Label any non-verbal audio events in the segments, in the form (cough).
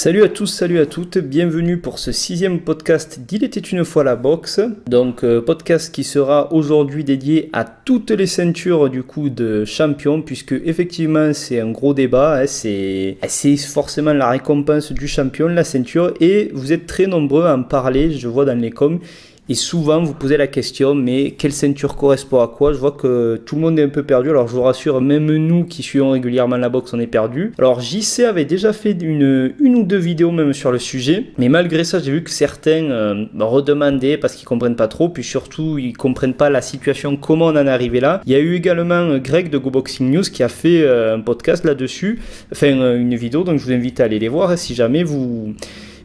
Salut à tous, salut à toutes, bienvenue pour ce sixième podcast d'Il était une fois la boxe. Donc euh, podcast qui sera aujourd'hui dédié à toutes les ceintures du coup de champion puisque effectivement c'est un gros débat, hein. eh, c'est forcément la récompense du champion, la ceinture et vous êtes très nombreux à en parler, je vois dans les coms, et souvent, vous posez la question, mais quelle ceinture correspond à quoi Je vois que tout le monde est un peu perdu. Alors, je vous rassure, même nous qui suivons régulièrement la boxe, on est perdu. Alors, JC avait déjà fait une, une ou deux vidéos même sur le sujet. Mais malgré ça, j'ai vu que certains euh, redemandaient parce qu'ils comprennent pas trop. Puis surtout, ils comprennent pas la situation, comment on en est arrivé là. Il y a eu également euh, Greg de Go Boxing News qui a fait euh, un podcast là-dessus. Enfin, une vidéo. Donc, je vous invite à aller les voir hein, si jamais vous...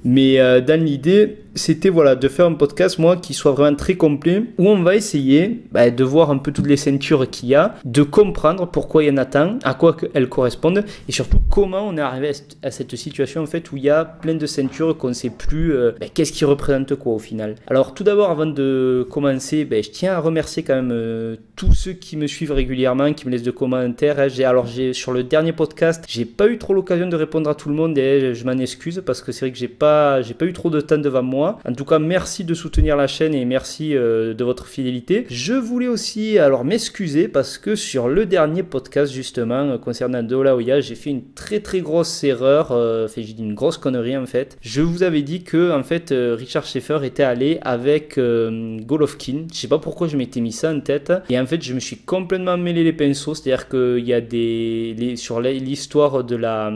Mais dans l'idée, c'était voilà de faire un podcast moi qui soit vraiment très complet où on va essayer bah, de voir un peu toutes les ceintures qu'il y a, de comprendre pourquoi il y en a tant, à quoi elles correspondent et surtout comment on est arrivé à cette situation en fait où il y a plein de ceintures qu'on ne sait plus euh, bah, qu'est-ce qui représente quoi au final. Alors tout d'abord avant de commencer, bah, je tiens à remercier quand même euh, tous ceux qui me suivent régulièrement, qui me laissent de commentaires. Hein. alors j'ai sur le dernier podcast, j'ai pas eu trop l'occasion de répondre à tout le monde et je m'en excuse parce que c'est vrai que j'ai pas j'ai pas eu trop de temps devant moi en tout cas, merci de soutenir la chaîne et merci euh, de votre fidélité. Je voulais aussi alors m'excuser parce que sur le dernier podcast justement euh, concernant concernant Dolaoya, j'ai fait une très très grosse erreur, euh, j'ai dit une grosse connerie en fait. Je vous avais dit que en fait Richard Schaeffer était allé avec Golovkin. Je sais pas pourquoi je m'étais mis ça en tête et en fait je me suis complètement mêlé les pinceaux, c'est-à-dire qu'il y a des sur l'histoire de la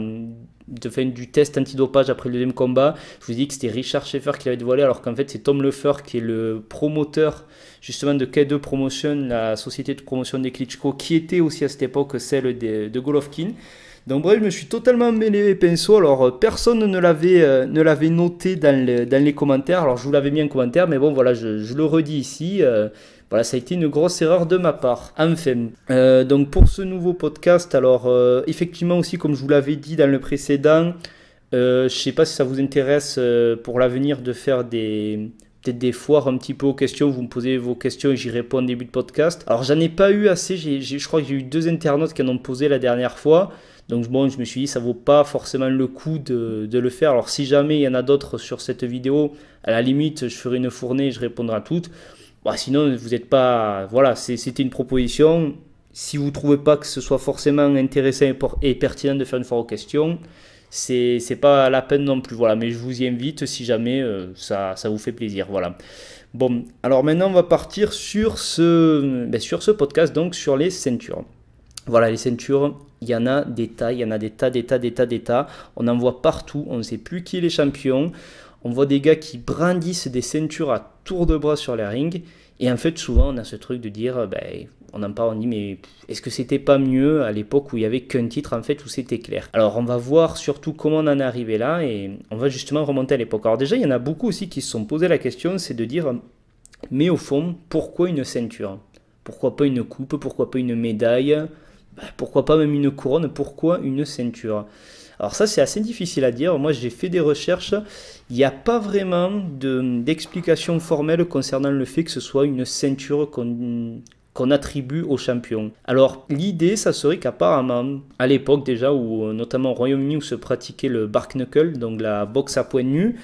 de, fin, du test antidopage après le deuxième combat. Je vous dis que c'était Richard Schaeffer qui l'avait dévoilé, alors qu'en fait c'est Tom Lefeur qui est le promoteur justement de K2 Promotion, la société de promotion des Klitschko, qui était aussi à cette époque celle de, Golovkin. Donc bref, je me suis totalement mêlé pinceau. pinceaux. Alors euh, personne ne l'avait euh, ne l'avait noté dans, dans les commentaires. Alors je vous l'avais mis en commentaire, mais bon voilà, je, le redis ici. Euh, voilà, ça a été une grosse erreur de ma part. Enfin, euh, donc pour ce nouveau podcast, alors euh, effectivement aussi comme je vous l'avais dit dans le précédent, euh, je ne sais pas si ça vous intéresse pour l'avenir de faire des peut-être des foires un petit peu aux questions, vous me posez vos questions et j'y réponds au début de podcast. Alors j'en ai pas eu assez, je crois que j'ai eu deux internautes qui en ont posé la dernière fois. Donc bon, je me suis dit, ça vaut pas forcément le coup de, de le faire. Alors si jamais il y en a d'autres sur cette vidéo, à la limite, je ferai une fournée et je répondrai à toutes. Bah, sinon, vous n'êtes pas. Voilà, c'était une proposition. Si vous ne trouvez pas que ce soit forcément intéressant et, pertinent de faire une fois aux questions, c'est n'est pas la peine non plus. Voilà, mais je vous y invite si jamais euh, ça, vous fait plaisir. Voilà. Bon, alors maintenant on va partir sur ce, ben, sur ce podcast, donc sur les ceintures. Voilà, les ceintures, il y en a des tas, il y en a des tas, des tas, des tas, des tas. On en voit partout, on ne sait plus qui est les champions on voit des gars qui brandissent des ceintures à tour de bras sur les rings. Et en fait, souvent, on a ce truc de dire, euh, ben, on en parle, on dit, mais est-ce que c'était pas mieux à l'époque où il y avait qu'un titre, en fait, où c'était clair Alors, on va voir surtout comment on en est arrivé là, et on va justement remonter à l'époque. Alors déjà, il y en a beaucoup aussi qui se sont posé la question, c'est de dire, mais au fond, pourquoi une ceinture Pourquoi pas une coupe Pourquoi pas une médaille ben, Pourquoi pas même une couronne Pourquoi une ceinture alors ça, c'est assez difficile à dire. Moi, j'ai fait des recherches. Il n'y a pas vraiment d'explication formelle concernant le fait que ce soit une ceinture qu'on attribue aux champions. Alors l'idée, ça serait qu'apparemment, à l'époque déjà, où notamment au Royaume-Uni où se pratiquait le bark knuckle, donc la boxe à poing nu,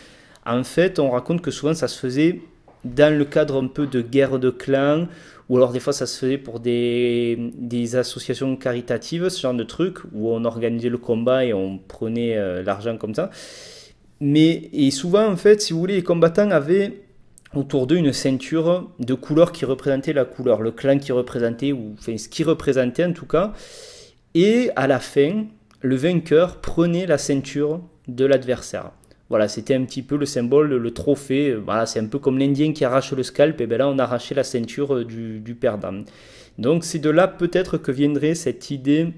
en fait, on raconte que souvent ça se faisait dans le cadre un peu de guerre de clans ou alors des fois ça se faisait pour des, associations caritatives, ce genre de truc, où on organisait le combat et on prenait euh, l'argent comme ça. Mais et souvent en fait, si vous voulez, les combattants avaient autour d'eux une ceinture de couleur qui représentait la couleur, le clan qui représentait, ou ce qui représentait en tout cas. Et à la fin, le vainqueur prenait la ceinture de l'adversaire. Voilà, c'était un petit peu le symbole, le trophée. Voilà, c'est un peu comme l'Indien qui arrache le scalp, et bien là on arrachait la ceinture euh, du, perdant. Donc c'est de là peut-être que viendrait cette idée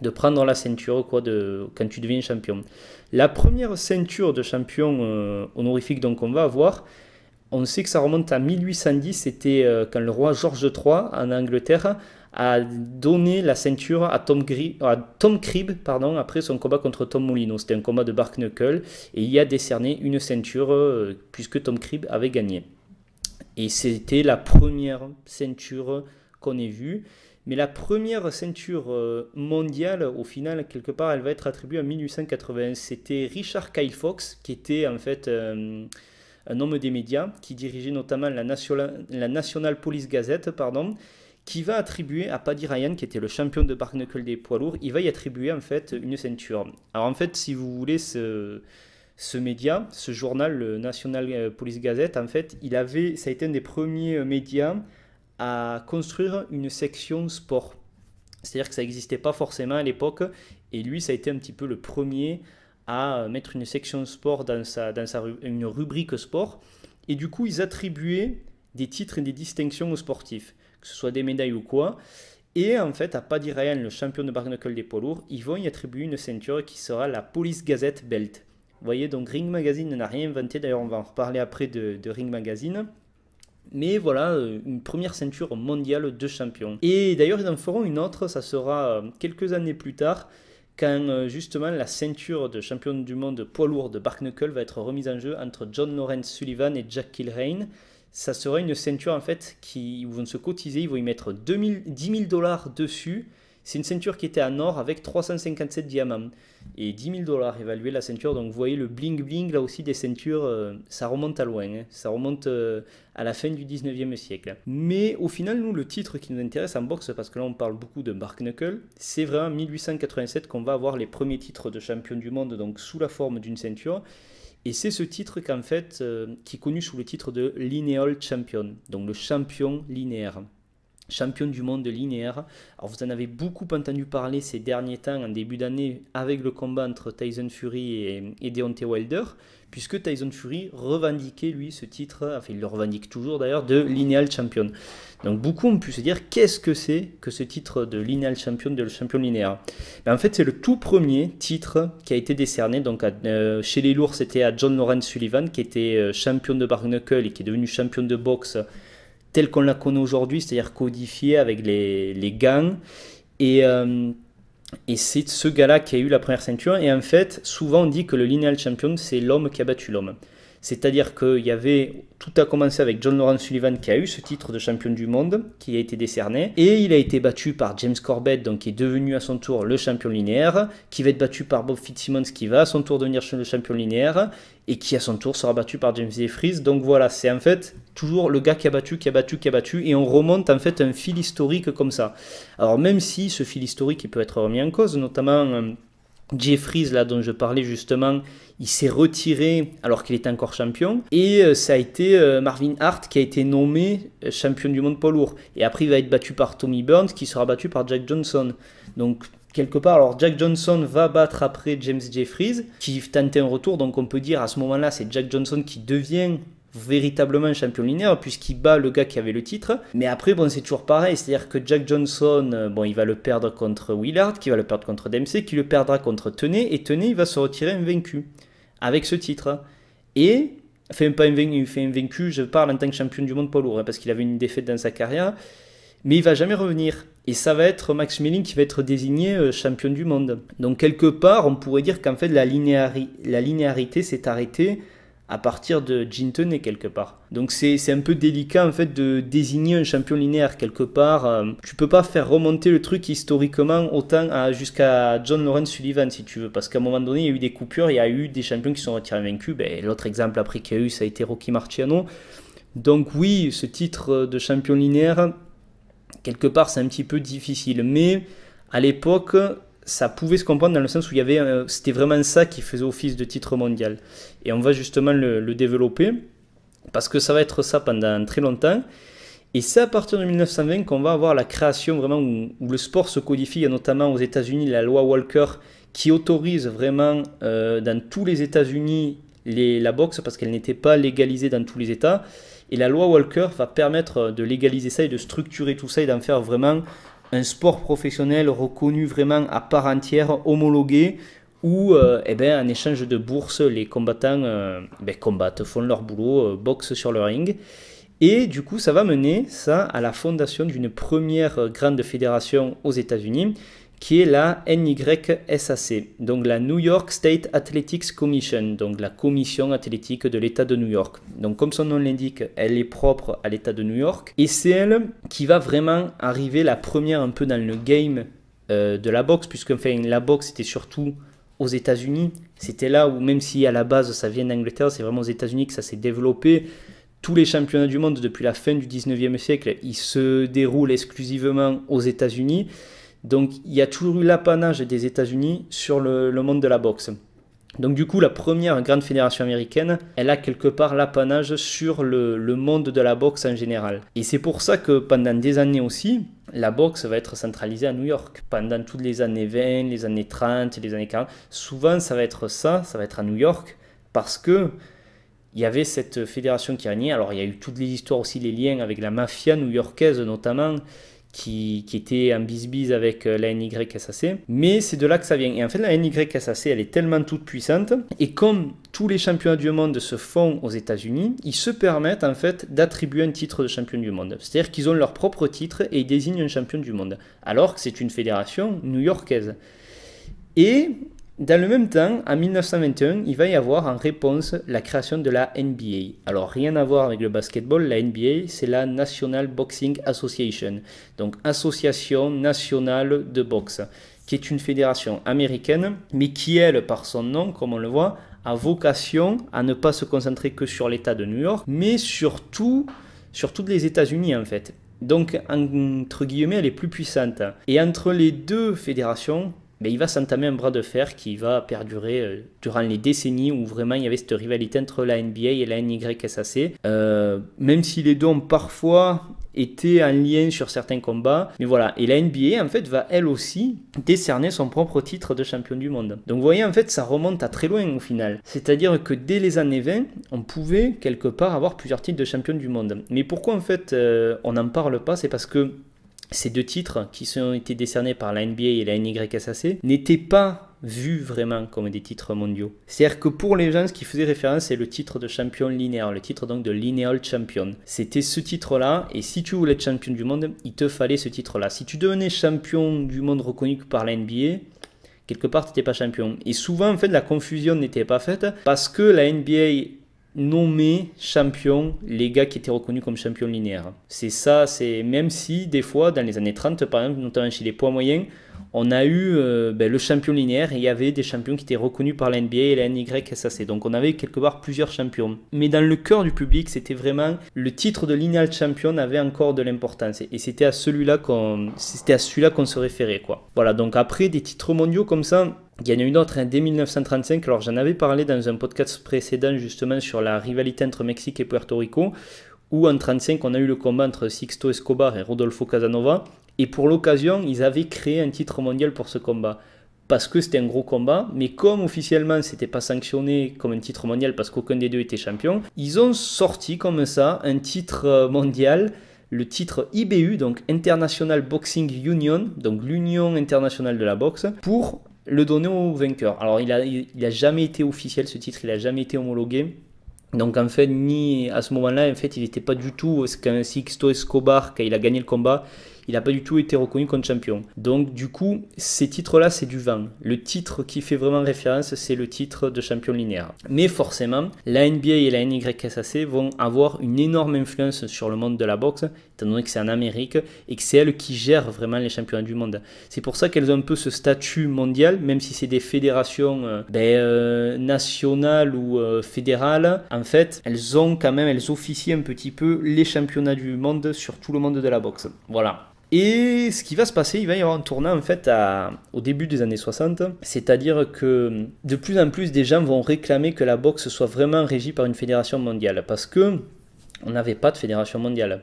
de prendre la ceinture quoi, de, quand tu deviens champion. La première ceinture de champion euh, honorifique donc on va avoir, on sait que ça remonte à 1810, c'était euh, quand le roi George III en Angleterre a donné la ceinture à Tom, à Tom Cribb pardon, après son combat contre Tom Molino. C'était un combat de Bark Knuckle et il a décerné une ceinture euh, puisque Tom Cribb avait gagné. Et c'était la première ceinture qu'on ait vue. Mais la première ceinture euh, mondiale, au final, quelque part, elle va être attribuée en 1881. C'était Richard Kyle Fox, qui était en fait euh, un homme des médias, qui dirigeait notamment la, National, la National Police Gazette, pardon, qui va attribuer à Paddy Ryan, qui était le champion de Bark Knuckle des poids lourds, il va y attribuer en fait une ceinture. Alors en fait, si vous voulez, ce, ce média, ce journal, le National euh, Police Gazette, en fait, il avait, ça a été un des premiers euh, médias à construire une section sport. C'est-à-dire que ça n'existait pas forcément à l'époque, et lui, ça a été un petit peu le premier à mettre une section sport dans, sa, dans sa, une rubrique sport. Et du coup, ils attribuaient des titres et des distinctions aux sportifs que ce soit des médailles ou quoi. Et en fait, à Paddy Ryan, le champion de barnacle des poids lourds, ils vont y attribuer une ceinture qui sera la Police Gazette Belt. Vous voyez, donc Ring Magazine n'a rien inventé, d'ailleurs on va en reparler après de, Ring Magazine. Mais voilà, euh, une première ceinture mondiale de champion. Et d'ailleurs, ils en feront une autre, ça sera euh, quelques années plus tard, quand euh, justement la ceinture de champion du monde poids lourd de Barknuckle va être remise en jeu entre John Lawrence Sullivan et Jack Kilrain ça serait une ceinture en fait qui ils vont se cotiser, ils vont y mettre 2000, 10 000 dollars dessus. C'est une ceinture qui était en or avec 357 diamants et 10 000 dollars évalué la ceinture. Donc vous voyez le bling bling là aussi des ceintures, euh, ça remonte à loin, hein. ça remonte euh, à la fin du 19e siècle. Mais au final, nous le titre qui nous intéresse en boxe, parce que là on parle beaucoup de Bark Knuckle, c'est vraiment en 1887 qu'on va avoir les premiers titres de champion du monde, donc sous la forme d'une ceinture. Et c'est ce titre qu'en fait, euh, qui est connu sous le titre de Lineal Champion, donc le champion linéaire. Champion du monde linéaire. Alors vous en avez beaucoup entendu parler ces derniers temps, en début d'année, avec le combat entre Tyson Fury et Deontay Wilder puisque Tyson Fury revendiquait lui ce titre, enfin il le revendique toujours d'ailleurs, de lineal champion. Donc beaucoup ont pu se dire qu'est-ce que c'est que ce titre de lineal champion, de champion linéaire ben, En fait c'est le tout premier titre qui a été décerné, donc euh, chez les lourds c'était à John Lawrence Sullivan qui était euh, champion de barnacle knuckle et qui est devenu champion de boxe tel qu'on la connaît aujourd'hui, c'est-à-dire codifié avec les, gangs. Et... Euh, et c'est ce gars-là qui a eu la première ceinture. Et en fait, souvent on dit que le lineal champion, c'est l'homme qui a battu l'homme. C'est-à-dire qu'il y avait, tout a commencé avec John Lawrence Sullivan qui a eu ce titre de champion du monde, qui a été décerné, et il a été battu par James Corbett, donc qui est devenu à son tour le champion linéaire, qui va être battu par Bob Fitzsimmons, qui va à son tour devenir le champion linéaire, et qui à son tour sera battu par James Jeffries. Donc voilà, c'est en fait toujours le gars qui a battu, qui a battu, qui a battu, et on remonte en fait un fil historique comme ça. Alors même si ce fil historique peut être remis en cause, notamment euh, Jeffries, là dont je parlais justement, il s'est retiré alors qu'il est encore champion. Et euh, ça a été euh, Marvin Hart qui a été nommé euh, champion du monde poids lourd. Et après, il va être battu par Tommy Burns, qui sera battu par Jack Johnson. Donc, quelque part, alors Jack Johnson va battre après James Jeffries, qui tentait un retour. Donc, on peut dire à ce moment-là, c'est Jack Johnson qui devient véritablement champion linéaire puisqu'il bat le gars qui avait le titre. Mais après, bon, c'est toujours pareil, c'est-à-dire que Jack Johnson, euh, bon, il va le perdre contre Willard, qui va le perdre contre Dempsey, qui le perdra contre Tenay, et Tenay, il va se retirer invaincu avec ce titre. Et, enfin, pas invaincu, fait je parle en tant que champion du monde poids lourd, hein, parce qu'il avait une défaite dans sa carrière, mais il va jamais revenir. Et ça va être Max Schmeling qui va être désigné euh, champion du monde. Donc, quelque part, on pourrait dire qu'en fait, la linéarité s'est arrêtée à partir de Ginton et quelque part. Donc c'est un peu délicat en fait de désigner un champion linéaire quelque part. Euh, tu peux pas faire remonter le truc historiquement autant jusqu'à John Lawrence Sullivan si tu veux, parce qu'à un moment donné il y a eu des coupures, il y a eu des champions qui sont retirés vaincus. et ben, L'autre exemple après qu'il y a eu ça a été Rocky Marciano. Donc oui, ce titre de champion linéaire, quelque part c'est un petit peu difficile, mais à l'époque ça pouvait se comprendre dans le sens où il y avait, euh, c'était vraiment ça qui faisait office de titre mondial. Et on va justement le, développer parce que ça va être ça pendant très longtemps. Et c'est à partir de 1920 qu'on va avoir la création vraiment où, le sport se codifie, notamment aux États-Unis, la loi Walker qui autorise vraiment euh, dans tous les États-Unis la boxe parce qu'elle n'était pas légalisée dans tous les États. Et la loi Walker va permettre euh, de légaliser ça et de structurer tout ça et d'en faire vraiment un sport professionnel reconnu vraiment à part entière, homologué, où euh, eh ben, en échange de bourses, les combattants euh, ben, combattent, font leur boulot, euh, boxent sur le ring. Et du coup, ça va mener ça à la fondation d'une première grande fédération aux États-Unis qui est la NYSAC, donc la New York State Athletics Commission, donc la commission athlétique de l'État de New York. Donc comme son nom l'indique, elle est propre à l'État de New York, et c'est elle qui va vraiment arriver la première un peu dans le game euh, de la boxe, puisque enfin, la boxe était surtout aux États-Unis, c'était là où même si à la base ça vient d'Angleterre, c'est vraiment aux États-Unis que ça s'est développé tous les championnats du monde depuis la fin du 19e siècle, ils se déroulent exclusivement aux États-Unis. Donc il y a toujours eu l'apanage des États-Unis sur le, monde de la boxe. Donc du coup, la première grande fédération américaine, elle a quelque part l'apanage sur le, monde de la boxe en général. Et c'est pour ça que pendant des années aussi, la boxe va être centralisée à New York. Pendant toutes les années 20, les années 30, les années 40, souvent ça va être ça, ça va être à New York, parce que il y avait cette fédération qui régnait. Alors il y a eu toutes les histoires aussi, les liens avec la mafia new-yorkaise notamment, qui, était en bisbise avec euh, la NYSAC, mais c'est de là que ça vient. Et en fait, la NYSAC, elle est tellement toute puissante, et comme tous les champions du monde se font aux États-Unis, ils se permettent en fait d'attribuer un titre de champion du monde. C'est-à-dire qu'ils ont leur propre titre et ils désignent un champion du monde, alors que c'est une fédération new-yorkaise. Et dans le même temps, en 1921, il va y avoir en réponse la création de la NBA. Alors rien à voir avec le basketball, la NBA c'est la National Boxing Association, donc association nationale de boxe, qui est une fédération américaine, mais qui elle, par son nom, comme on le voit, a vocation à ne pas se concentrer que sur l'État de New York, mais surtout sur toutes les États-Unis en fait. Donc, entre guillemets, elle est plus puissante. Et entre les deux fédérations, mais il va s'entamer un bras de fer qui va perdurer euh, durant les décennies où vraiment il y avait cette rivalité entre la NBA et la NYSAC. Euh, même si les deux ont parfois été en lien sur certains combats, mais voilà. Et la NBA en fait va elle aussi décerner son propre titre de champion du monde. Donc vous voyez en fait ça remonte à très loin au final. C'est-à-dire que dès les années 20, on pouvait quelque part avoir plusieurs titres de champion du monde. Mais pourquoi en fait euh, on n'en parle pas C'est parce que ces deux titres qui ont été décernés par la NBA et la NYSAC n'étaient pas vus vraiment comme des titres mondiaux. C'est-à-dire que pour les gens, ce qui faisait référence, c'est le titre de champion linéaire, le titre donc de lineal champion. C'était ce titre-là, et si tu voulais être champion du monde, il te fallait ce titre-là. Si tu devenais champion du monde reconnu par la NBA, quelque part, tu n'étais pas champion. Et souvent, en fait, la confusion n'était pas faite parce que la NBA nommé champion les gars qui étaient reconnus comme champion linéaire C'est ça, c'est même si des fois dans les années 30, par exemple, notamment chez les poids moyens, on a eu euh, ben, le champion linéaire et il y avait des champions qui étaient reconnus par la NBA et la NYSAC. Donc on avait quelque part plusieurs champions. Mais dans le cœur du public, c'était vraiment le titre de lineal champion avait encore de l'importance et c'était à celui-là qu'on c'était à celui-là qu'on se référait quoi. Voilà, donc après des titres mondiaux comme ça, il y en a une autre en hein, dès 1935, alors j'en avais parlé dans un podcast précédent justement sur la rivalité entre Mexique et Puerto Rico, où en 1935 on a eu le combat entre Sixto Escobar et Rodolfo Casanova, et pour l'occasion ils avaient créé un titre mondial pour ce combat parce que c'était un gros combat, mais comme officiellement c'était pas sanctionné comme un titre mondial parce qu'aucun des deux était champion, ils ont sorti comme ça un titre euh, mondial, le titre IBU, donc International Boxing Union, donc l'Union internationale de la boxe, pour le donner au vainqueur. Alors, il n'a a jamais été officiel ce titre, il n'a jamais été homologué. Donc, en fait, ni à ce moment-là, en fait, il n'était pas du tout. C'est quand Sixto Escobar, quand il a gagné le combat, il n'a pas du tout été reconnu comme champion. Donc du coup, ces titres-là, c'est du vent. Le titre qui fait vraiment référence, c'est le titre de champion linéaire. Mais forcément, la NBA et la NYSAC vont avoir une énorme influence sur le monde de la boxe, étant donné que c'est en Amérique et que c'est elle qui gère vraiment les championnats du monde. C'est pour ça qu'elles ont un peu ce statut mondial, même si c'est des fédérations euh, ben, euh, nationales ou euh, fédérales. En fait, elles ont quand même, elles officient un petit peu les championnats du monde sur tout le monde de la boxe. Voilà. Et ce qui va se passer, il va y avoir un tournant en fait à, au début des années 60, c'est-à-dire que de plus en plus des gens vont réclamer que la boxe soit vraiment régie par une fédération mondiale, parce que on n'avait pas de fédération mondiale.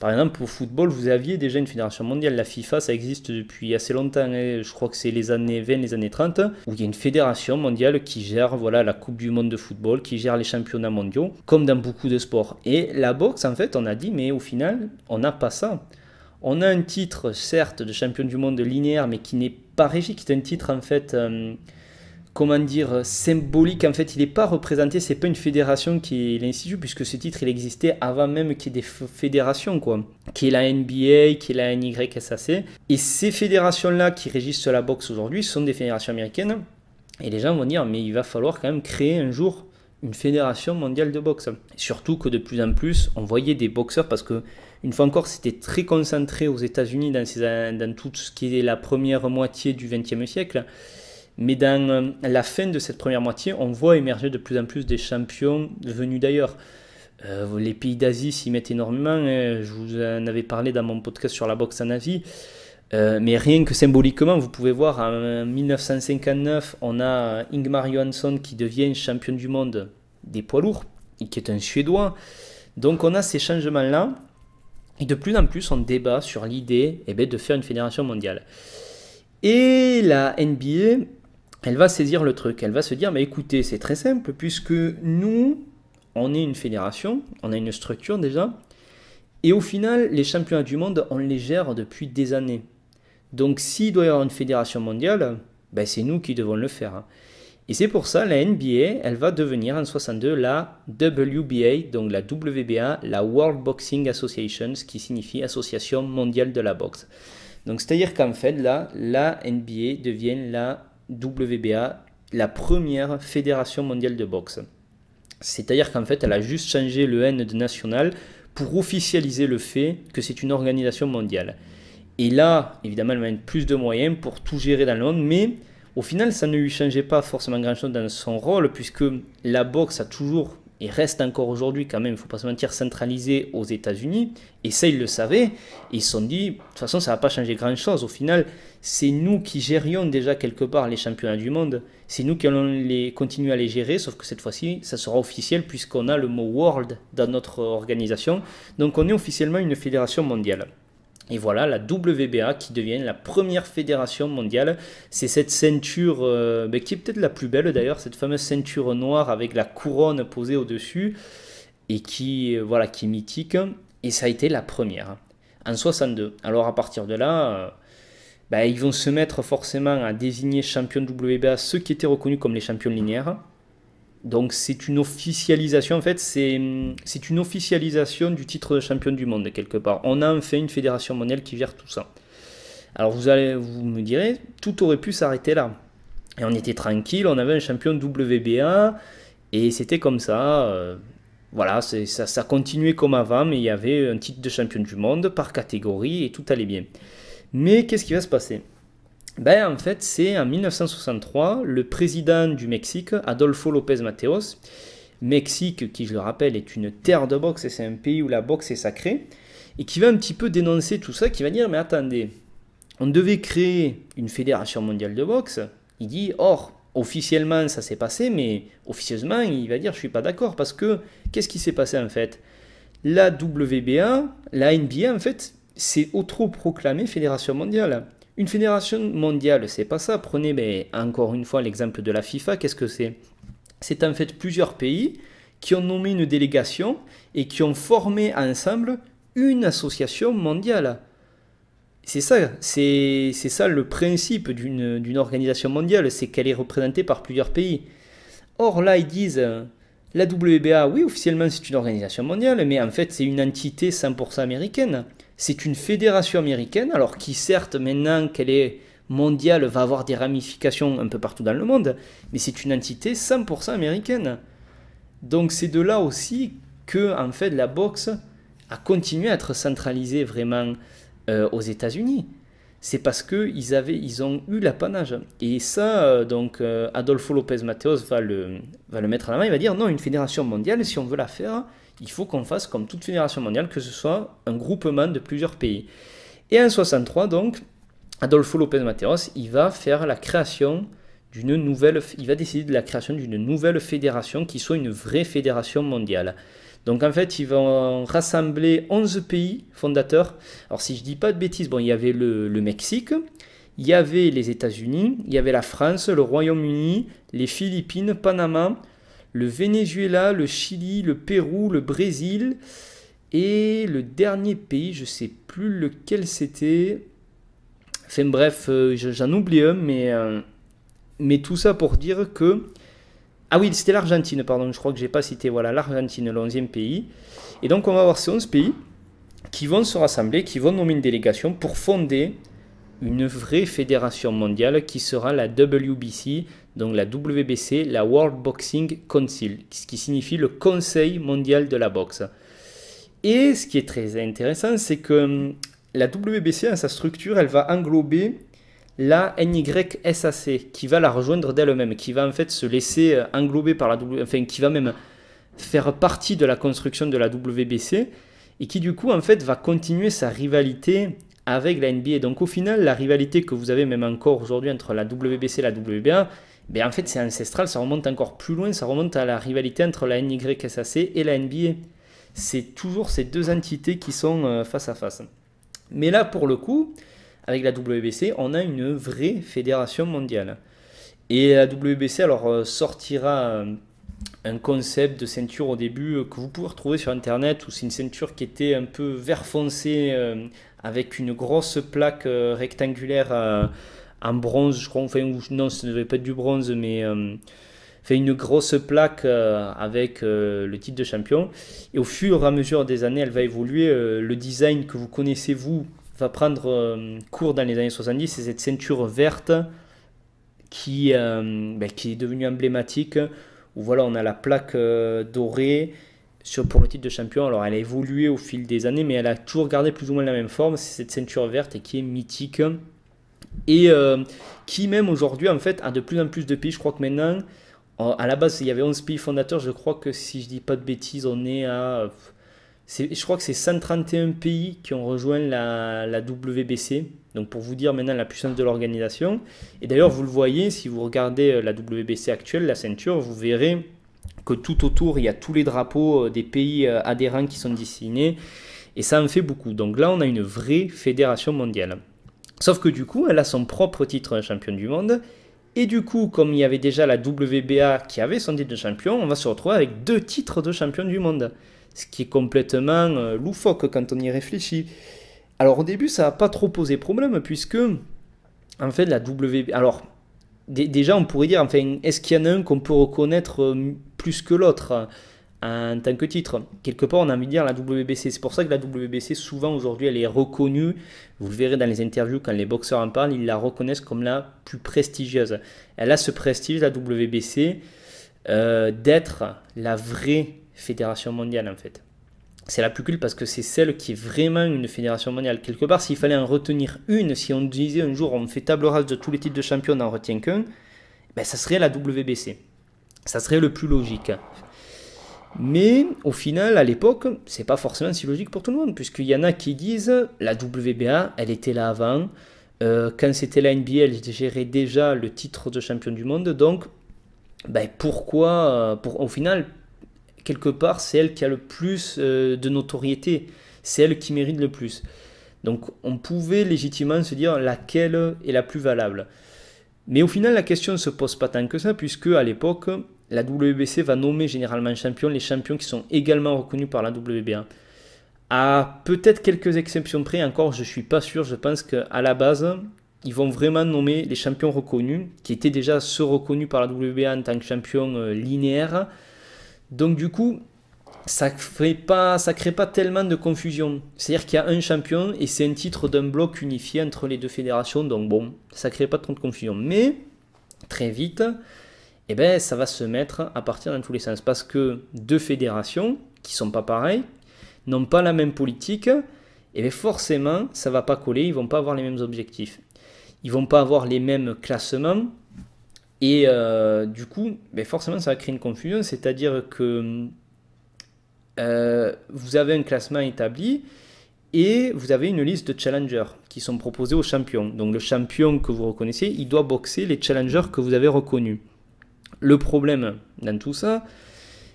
Par exemple, au football, vous aviez déjà une fédération mondiale. La FIFA, ça existe depuis assez longtemps. Hein. Je crois que c'est les années 20, les années 30, où il y a une fédération mondiale qui gère voilà, la Coupe du Monde de football, qui gère les championnats mondiaux, comme dans beaucoup de sports. Et la boxe, en fait, on a dit, mais au final, on n'a pas ça on a un titre, certes, de champion du monde linéaire, mais qui n'est pas régi, qui est un titre, en fait, euh, comment dire, symbolique. En fait, il n'est pas représenté, c'est pas une fédération qui l'institue, puisque ce titre, il existait avant même qu'il y ait des fédérations, quoi. Qui est la NBA, qui est la NYSAC. Et ces fédérations-là qui régissent la boxe aujourd'hui sont des fédérations américaines. Et les gens vont dire, mais il va falloir quand même créer un jour une fédération mondiale de boxe. Surtout que de plus en plus, on voyait des boxeurs parce que une fois encore, c'était très concentré aux États-Unis dans, tout ce qui est la première moitié du XXe siècle. Mais dans euh, la fin de cette première moitié, on voit émerger de plus en plus des champions venus d'ailleurs. Euh, les pays d'Asie s'y mettent énormément. Hein. Je vous en avais parlé dans mon podcast sur la boxe en Asie. Euh, mais rien que symboliquement, vous pouvez voir, en 1959, on a Ingmar Johansson qui devient champion du monde des poids lourds, et qui est un Suédois. Donc on a ces changements-là de plus en plus, on débat sur l'idée eh ben, de faire une fédération mondiale. Et la NBA, elle va saisir le truc. Elle va se dire, mais écoutez, c'est très simple, puisque nous, on est une fédération, on a une structure déjà, et au final, les championnats du monde, on les gère depuis des années. Donc s'il doit y avoir une fédération mondiale, ben, c'est nous qui devons le faire. Hein. Et c'est pour ça la NBA, elle va devenir en 62 la WBA, donc la WBA, la World Boxing Association, ce qui signifie Association mondiale de la boxe. Donc c'est-à-dire qu'en fait là, la NBA devient la WBA, la première fédération mondiale de boxe. C'est-à-dire qu'en fait, elle a juste changé le N de national pour officialiser le fait que c'est une organisation mondiale. Et là, évidemment, elle mène plus de moyens pour tout gérer dans le monde, mais au final, ça ne lui changeait pas forcément grand-chose dans son rôle, puisque la boxe a toujours et reste encore aujourd'hui quand même, il ne faut pas se mentir, centralisée aux États-Unis. Et ça, ils le savaient. ils se sont dit, de toute façon, ça ne va pas changer grand-chose. Au final, c'est nous qui gérions déjà quelque part les championnats du monde. C'est nous qui allons les, continuer à les gérer, sauf que cette fois-ci, ça sera officiel puisqu'on a le mot World dans notre organisation. Donc on est officiellement une fédération mondiale. Et voilà la WBA qui devient la première fédération mondiale. C'est cette ceinture euh, ben, qui est peut-être la plus belle d'ailleurs, cette fameuse ceinture noire avec la couronne posée au-dessus et qui euh, voilà qui est mythique. Et ça a été la première hein, en 62. Alors à partir de là, euh, ben, ils vont se mettre forcément à désigner champion WBA ceux qui étaient reconnus comme les champions linéaires. Donc c'est une officialisation, en fait, c'est une officialisation du titre de champion du monde, quelque part. On a enfin une fédération mondiale qui gère tout ça. Alors vous, allez, vous me direz, tout aurait pu s'arrêter là. Et on était tranquille, on avait un champion WBA, et c'était comme ça. Euh, voilà, ça, ça continuait comme avant, mais il y avait un titre de champion du monde par catégorie, et tout allait bien. Mais qu'est-ce qui va se passer ben, En fait, c'est en 1963, le président du Mexique, Adolfo López Mateos, Mexique qui, je le rappelle, est une terre de boxe et c'est un pays où la boxe est sacrée, et qui va un petit peu dénoncer tout ça, qui va dire, mais attendez, on devait créer une fédération mondiale de boxe, il dit, or, officiellement ça s'est passé, mais officieusement il va dire je suis pas d'accord parce que qu'est-ce qui s'est passé en fait La WBA, la NBA en fait, s'est autoproclamée fédération mondiale. Une fédération mondiale, c'est pas ça. Prenez mais, encore une fois l'exemple de la FIFA. Qu'est-ce que c'est C'est en fait plusieurs pays qui ont nommé une délégation et qui ont formé ensemble une association mondiale. C'est ça, c'est ça le principe d'une organisation mondiale, c'est qu'elle est représentée par plusieurs pays. Or là, ils disent, la WBA, oui, officiellement c'est une organisation mondiale, mais en fait c'est une entité 100% américaine. C'est une fédération américaine, alors qui certes maintenant qu'elle est mondiale va avoir des ramifications un peu partout dans le monde, mais c'est une entité 100% américaine. Donc c'est de là aussi que en fait la boxe a continué à être centralisée vraiment euh, aux États-Unis. C'est parce que ils ils ont eu l'apanage. Et ça, euh, donc euh, Adolfo López Mateos va le, va le mettre à la main. Il va dire non, une fédération mondiale, si on veut la faire, il faut qu'on fasse comme toute fédération mondiale, que ce soit un groupement de plusieurs pays. Et en 63, donc, Adolfo López Mateos, il va faire la création d'une nouvelle, il va décider de la création d'une nouvelle fédération qui soit une vraie fédération mondiale. Donc en fait, ils vont rassembler 11 pays fondateurs. Alors si je dis pas de bêtises, bon, il y avait le, le Mexique, il y avait les États-Unis, il y avait la France, le Royaume-Uni, les Philippines, Panama, le Venezuela, le Chili, le Pérou, le Brésil et le dernier pays, je sais plus lequel c'était. Enfin bref, euh, j'en oublie un, mais, euh, mais tout ça pour dire que ah oui, c'était l'Argentine, pardon, je crois que je n'ai pas cité, voilà, l'Argentine, l'onzième pays. Et donc on va avoir ces 11 pays qui vont se rassembler, qui vont nommer une délégation pour fonder une vraie fédération mondiale qui sera la WBC, donc la WBC, la World Boxing Council, ce qui signifie le Conseil mondial de la boxe. Et ce qui est très intéressant, c'est que hum, la WBC, dans sa structure, elle va englober la NYSAC, qui va la rejoindre d'elle-même, qui va en fait se laisser euh, englober par la WBC, enfin qui va même faire partie de la construction de la WBC, et qui du coup en fait va continuer sa rivalité avec la NBA. Donc au final, la rivalité que vous avez même encore aujourd'hui entre la WBC et la WBA, ben, en fait c'est ancestral, ça remonte encore plus loin, ça remonte à la rivalité entre la NYSAC et la NBA. C'est toujours ces deux entités qui sont euh, face à face. Mais là pour le coup, avec la WBC, on a une vraie fédération mondiale. Et la WBC alors euh, sortira euh, un concept de ceinture au début que vous pouvez retrouver sur internet où c'est une ceinture qui était un peu vert foncé avec une grosse plaque rectangulaire en bronze, je crois, enfin, non, ce ne devait pas être du bronze, mais euh, fait une grosse plaque euh, avec euh, le titre de champion. Et au fur et à mesure des années, elle va évoluer. le design que vous connaissez, vous, va prendre cours dans les années 70. C'est cette ceinture verte qui, ben, qui est devenue emblématique. ou voilà, on a la plaque dorée sur, pour le titre de champion. Alors, elle a évolué au fil des années, mais elle a toujours gardé plus ou moins la même forme. C'est cette ceinture verte qui est mythique et euh, qui même aujourd'hui en fait a de plus en plus de pays. Je crois que maintenant, euh, à la base il y avait 11 pays fondateurs, je crois que si je dis pas de bêtises, on est à... Euh, je crois que c'est 131 pays qui ont rejoint la, la, WBC. Donc pour vous dire maintenant la puissance de l'organisation. Et d'ailleurs vous le voyez, si vous regardez la WBC actuelle, la ceinture, vous verrez que tout autour il y a tous les drapeaux des pays adhérents qui sont dessinés. Et ça en fait beaucoup. Donc là on a une vraie fédération mondiale. Sauf que du coup, elle a son propre titre de championne du monde. Et du coup, comme il y avait déjà la WBA qui avait son titre de champion, on va se retrouver avec deux titres de champion du monde. Ce qui est complètement euh, loufoque quand on y réfléchit. Alors au début, ça n'a pas trop posé problème puisque, en fait, la WBA... Alors, déjà, on pourrait dire, enfin, est-ce qu'il y en a un qu'on peut reconnaître euh, plus que l'autre en tant que titre. Quelque part, on a envie de dire la WBC. C'est pour ça que la WBC, souvent aujourd'hui, elle est reconnue. Vous le verrez dans les interviews, quand les boxeurs en parlent, ils la reconnaissent comme la plus prestigieuse. Elle a ce prestige, la WBC, euh, d'être la vraie fédération mondiale, en fait. C'est la plus cool parce que c'est celle qui est vraiment une fédération mondiale. Quelque part, s'il fallait en retenir une, si on disait un jour on fait table rase de tous les titres de champion, on n'en retient qu'un, ben, ça serait la WBC. Ça serait le plus logique. Mais au final, à l'époque, c'est pas forcément si logique pour tout le monde, puisqu'il y en a qui disent la WBA, elle était là avant. Euh, quand c'était la NBA, elle gérait déjà le titre de champion du monde. Donc, ben, pourquoi, euh, au final, quelque part, c'est elle qui a le plus euh, de notoriété, c'est elle qui mérite le plus. Donc, on pouvait légitimement se dire laquelle est la plus valable. Mais au final, la question ne se pose pas tant que ça, puisque à l'époque, la WBC va nommer généralement champion les champions qui sont également reconnus par la WBA. À peut-être quelques exceptions près, encore je ne suis pas sûr, je pense qu'à la base, ils vont vraiment nommer les champions reconnus, qui étaient déjà ceux reconnus par la WBA en tant que champion euh, linéaire. Donc du coup, ça ne crée pas tellement de confusion. C'est-à-dire qu'il y a un champion et c'est un titre d'un bloc unifié entre les deux fédérations, donc bon, ça ne crée pas trop de confusion. Mais très vite, eh ben, ça va se mettre à partir dans tous les sens. Parce que deux fédérations qui sont pas pareilles, n'ont pas la même politique, et eh ben, forcément, ça va pas coller, ils vont pas avoir les mêmes objectifs. Ils vont pas avoir les mêmes classements, et euh, du coup, ben forcément, ça va créer une confusion, c'est-à-dire que euh, vous avez un classement établi, et vous avez une liste de challengers qui sont proposés aux champions. Donc le champion que vous reconnaissez, il doit boxer les challengers que vous avez reconnus. Le problème dans tout ça,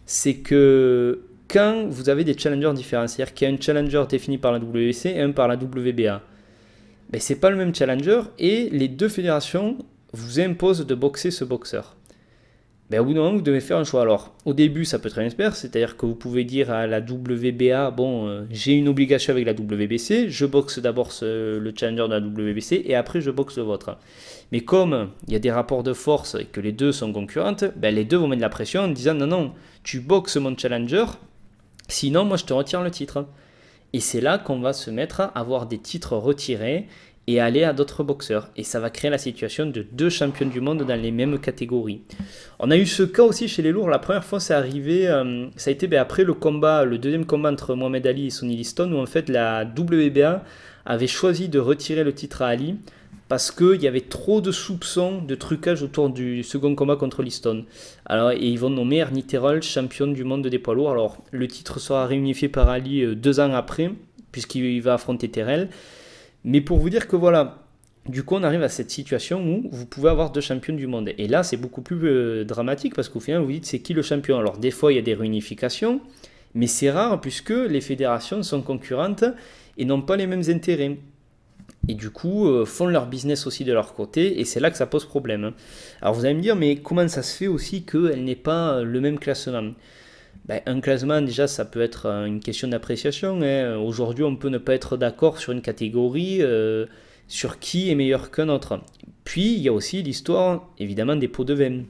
c'est que quand vous avez des challengers différents, c'est-à-dire qu'il y a un challenger défini par la WEC et un par la WBA, ben, c'est pas le même challenger et les deux fédérations vous imposent de boxer ce boxeur. Ben, au bout d'un moment, vous devez faire un choix. Alors, au début, ça peut être se faire. c'est-à-dire que vous pouvez dire à la WBA, bon, euh, j'ai une obligation avec la WBC, je boxe d'abord le challenger de la WBC et après je boxe le vôtre. Mais comme il y a des rapports de force et que les deux sont concurrentes, ben, les deux vont mettre la pression en disant, non, non, tu boxes mon challenger, sinon moi je te retire le titre. Et c'est là qu'on va se mettre à avoir des titres retirés et aller à d'autres boxeurs. Et ça va créer la situation de deux champions du monde dans les mêmes catégories. On a eu ce cas aussi chez les lourds. La première fois, c'est arrivé, euh, ça a été ben, après le combat, le deuxième combat entre Mohamed Ali et Sonny Liston, où en fait la WBA avait choisi de retirer le titre à Ali parce qu'il y avait trop de soupçons de trucage autour du second combat contre Liston. Alors, et ils vont nommer Ernie Terrell champion du monde des poids lourds. Alors, le titre sera réunifié par Ali euh, deux ans après, puisqu'il va affronter Terrell. Mais pour vous dire que voilà, du coup, on arrive à cette situation où vous pouvez avoir deux champions du monde. Et là, c'est beaucoup plus euh, dramatique parce qu'au final, vous dites c'est qui le champion. Alors, des fois, il y a des réunifications, mais c'est rare puisque les fédérations sont concurrentes et n'ont pas les mêmes intérêts. Et du coup, euh, font leur business aussi de leur côté et c'est là que ça pose problème. Alors, vous allez me dire, mais comment ça se fait aussi qu'elle n'ait pas euh, le même classement ben, un classement, déjà, ça peut être euh, une question d'appréciation. Hein. Aujourd'hui, on peut ne pas être d'accord sur une catégorie, euh, sur qui est meilleur qu'un autre. Puis, il y a aussi l'histoire, évidemment, des pots de vin.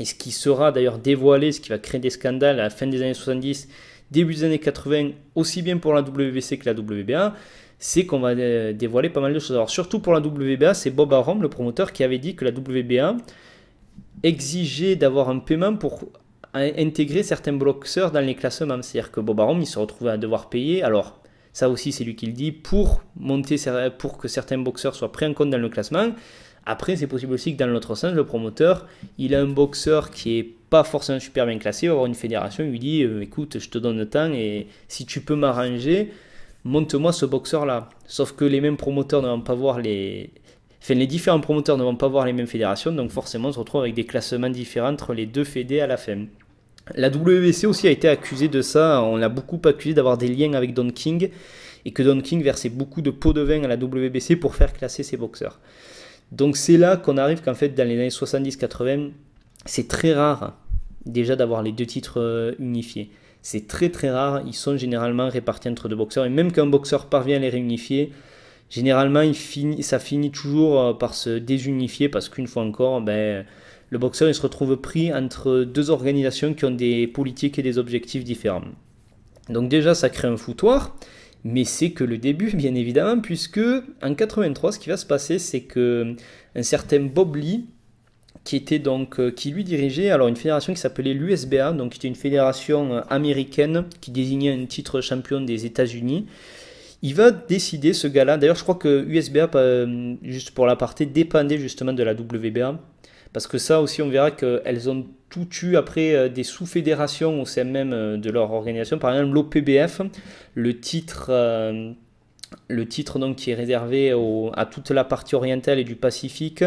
Et ce qui sera d'ailleurs dévoilé, ce qui va créer des scandales à la fin des années 70, début des années 80, aussi bien pour la WBC que la WBA, c'est qu'on va euh, dévoiler pas mal de choses. surtout pour la WBA, c'est Bob Arum, le promoteur, qui avait dit que la WBA exigeait d'avoir un paiement pour intégrer certains boxeurs dans les classements. C'est-à-dire que Bob il se retrouvait à devoir payer. Alors, ça aussi, c'est lui qui le dit, pour, monter, pour que certains boxeurs soient pris en compte dans le classement. Après, c'est possible aussi que dans l'autre sens, le promoteur, il a un boxeur qui est pas forcément super bien classé, il va avoir une fédération, il lui dit euh, écoute, je te donne le temps et si tu peux m'arranger, monte-moi ce boxeur-là. Sauf que les mêmes promoteurs ne vont pas voir les. Enfin, les différents promoteurs ne vont pas voir les mêmes fédérations, donc forcément, on se retrouve avec des classements différents entre les deux fédés à la fin. La WBC aussi a été accusée de ça, on l'a beaucoup accusé d'avoir des liens avec Don King et que Don King versait beaucoup de pots de vin à la WBC pour faire classer ses boxeurs. Donc c'est là qu'on arrive qu'en fait dans les années 70-80, c'est très rare déjà d'avoir les deux titres euh, unifiés. C'est très très rare, ils sont généralement répartis entre deux boxeurs et même qu'un boxeur parvient à les réunifier, généralement ça finit toujours euh, par se désunifier parce qu'une fois encore, ben, le boxeur il se retrouve pris entre deux organisations qui ont des politiques et des objectifs différents. Donc déjà ça crée un foutoir, mais c'est que le début (laughs) bien évidemment puisque en 83 ce qui va se passer c'est que un certain Bob Lee qui était donc euh, qui lui dirigeait alors une fédération qui s'appelait l'USBA donc qui était une fédération euh, américaine qui désignait un titre champion des États-Unis. Il va décider ce gars-là. D'ailleurs, je crois que USBA, euh, juste pour la partie dépendait justement de la WBA parce que ça aussi, on verra qu'elles ont tout eu après euh, des sous-fédérations au sein même euh, de leur organisation. Par exemple, l'OPBF, le titre. Euh, le titre donc qui est réservé à toute la partie orientale et du Pacifique, Et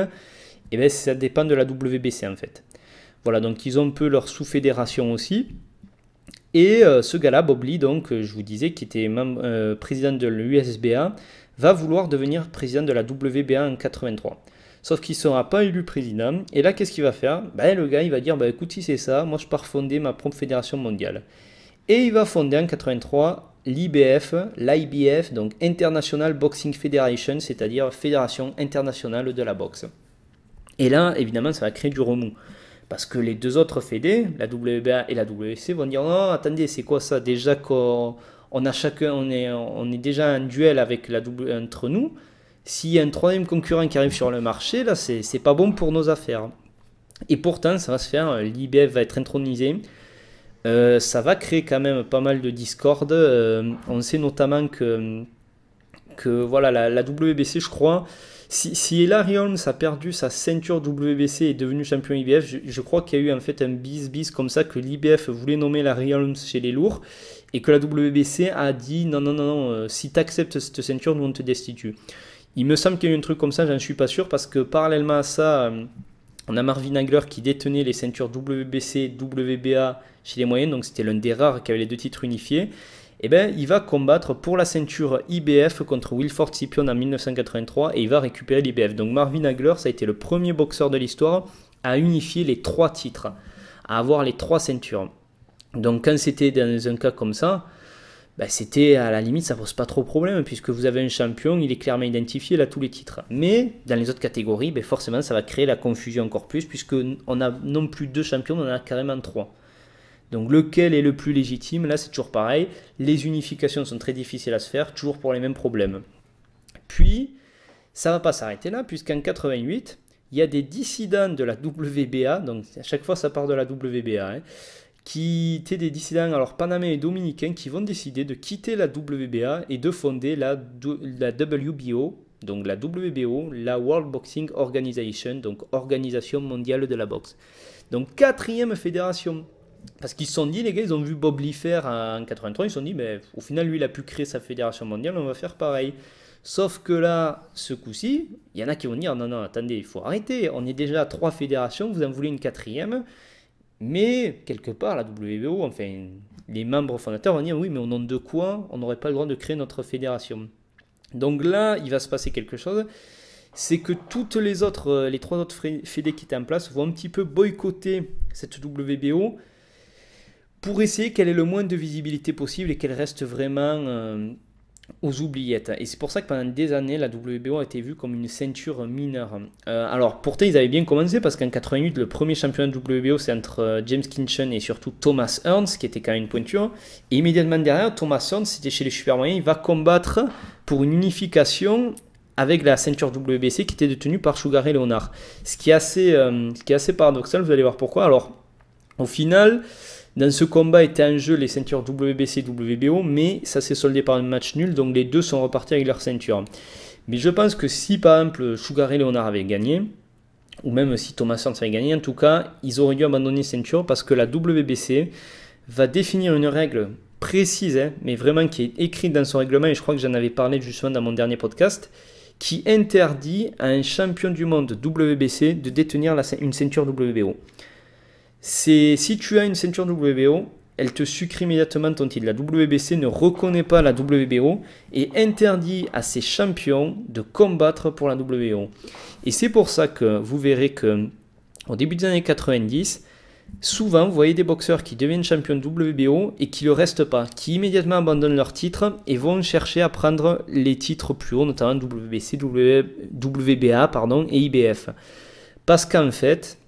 eh ben ça dépend de la WBC en fait. Voilà, donc ils ont un peu leur sous-fédération aussi. Et ce gars-là, Bob Lee, donc, je vous disais, qui était même, président de l'USBA, va vouloir devenir président de la WBA en 83 sauf qu'il ne sera pas élu président. Et là, qu'est-ce qu'il va faire ben, Le gars, il va dire, bah, écoute, si c'est ça, moi je pars fonder ma propre fédération mondiale. Et il va fonder en 83 l'IBF, l'IBF, donc International Boxing Federation, c'est-à-dire Fédération internationale de la boxe. Et là, évidemment, ça va créer du remous. Parce que les deux autres fédés, la WBA et la WEC, vont dire Non, attendez, c'est quoi ça Déjà qu'on on a chacun, on est, déjà en duel avec la, entre nous, s'il y a un troisième concurrent qui arrive sur le marché, là, c'est pas bon pour nos affaires. Et pourtant, ça va se faire, euh, l'IBF va être intronisé. Euh, ça va créer quand même pas mal de discorde. Euh, on sait notamment que, que voilà, la, WBC, je crois, si, si Holmes a perdu sa ceinture WBC et est devenu champion IBF, je, crois qu'il y a eu en fait un bis-bis comme ça que l'IBF voulait nommer la Holmes chez les lourds et que la WBC a dit non, non, non, non, si tu acceptes cette ceinture, nous on te destitue. Il me semble qu'il y a eu un truc comme ça, j'en suis pas sûr, parce que parallèlement à ça, euh, on a Marvin Hagler qui détenait les ceintures WBC, WBA chez les moyennes, donc c'était l'un des rares qui avait les deux titres unifiés. Et eh bien, il va combattre pour la ceinture IBF contre Wilford Scipion en 1983 et il va récupérer l'IBF. Donc Marvin Hagler, ça a été le premier boxeur de l'histoire à unifier les trois titres, à avoir les trois ceintures. Donc quand c'était dans un cas comme ça, ben, c'était à la limite, ça pose pas trop de problème puisque vous avez un champion, il est clairement identifié, il a tous les titres. Mais dans les autres catégories, ben, forcément, ça va créer la confusion encore plus puisque on a non plus deux champions, on en a carrément trois. Donc lequel est le plus légitime Là, c'est toujours pareil. Les unifications sont très difficiles à se faire, toujours pour les mêmes problèmes. Puis, ça va pas s'arrêter là puisqu'en 88, il y a des dissidents de la WBA, donc à chaque fois ça part de la WBA, hein qui étaient des dissidents alors panaméens et dominicains qui vont décider de quitter la WBA et de fonder la, la WBO, donc la WBO, la World Boxing Organization, donc Organisation Mondiale de la Boxe. Donc quatrième fédération. Parce qu'ils se sont dit, les gars, ils ont vu Bob Lee faire en 83, ils se sont dit, mais au final, lui, il a pu créer sa fédération mondiale, on va faire pareil. Sauf que là, ce coup-ci, il y en a qui vont dire non, non, attendez, il faut arrêter. On est déjà à trois fédérations, vous en voulez une quatrième. Mais quelque part, la WBO, enfin, les membres fondateurs vont dire oui, mais on en de quoi on n'aurait pas le droit de créer notre fédération Donc là, il va se passer quelque chose. C'est que toutes les autres, euh, les trois autres fédés qui étaient en place vont un petit peu boycotter cette WBO pour essayer qu'elle ait le moins de visibilité possible et qu'elle reste vraiment euh, aux oubliettes. Et c'est pour ça que pendant des années, la WBO a été vue comme une ceinture mineure. Euh, alors, pourtant, ils avaient bien commencé parce qu'en 88, le premier championnat de WBO, c'est entre euh, James Kinchen et surtout Thomas Earns qui était quand même une pointure. Et immédiatement derrière, Thomas Hearns, c'était chez les super moyens, il va combattre pour une unification avec la ceinture WBC qui était détenue par Sugar et Leonard. Ce qui est assez, euh, ce qui est assez paradoxal, vous allez voir pourquoi. Alors, au final, dans ce combat étaient en jeu les ceintures WBC et WBO, mais ça s'est soldé par un match nul, donc les deux sont repartis avec leur ceinture. Mais je pense que si par exemple Sugar et Leonard avaient gagné, ou même si Thomas Santos avait gagné, en tout cas, ils auraient dû abandonner ceinture parce que la WBC va définir une règle précise, hein, mais vraiment qui est écrite dans son règlement, et je crois que j'en avais parlé justement dans mon dernier podcast, qui interdit à un champion du monde WBC de détenir une ceinture WBO c'est si tu as une ceinture WBO, elle te sucre immédiatement ton titre. La WBC ne reconnaît pas la WBO et interdit à ses champions de combattre pour la WBO. Et c'est pour ça que vous verrez que au début des années 90, souvent vous voyez des boxeurs qui deviennent champions de WBO et qui ne le restent pas, qui immédiatement abandonnent leur titre et vont chercher à prendre les titres plus hauts, notamment WBC, WBA pardon, et IBF. Parce qu'en fait,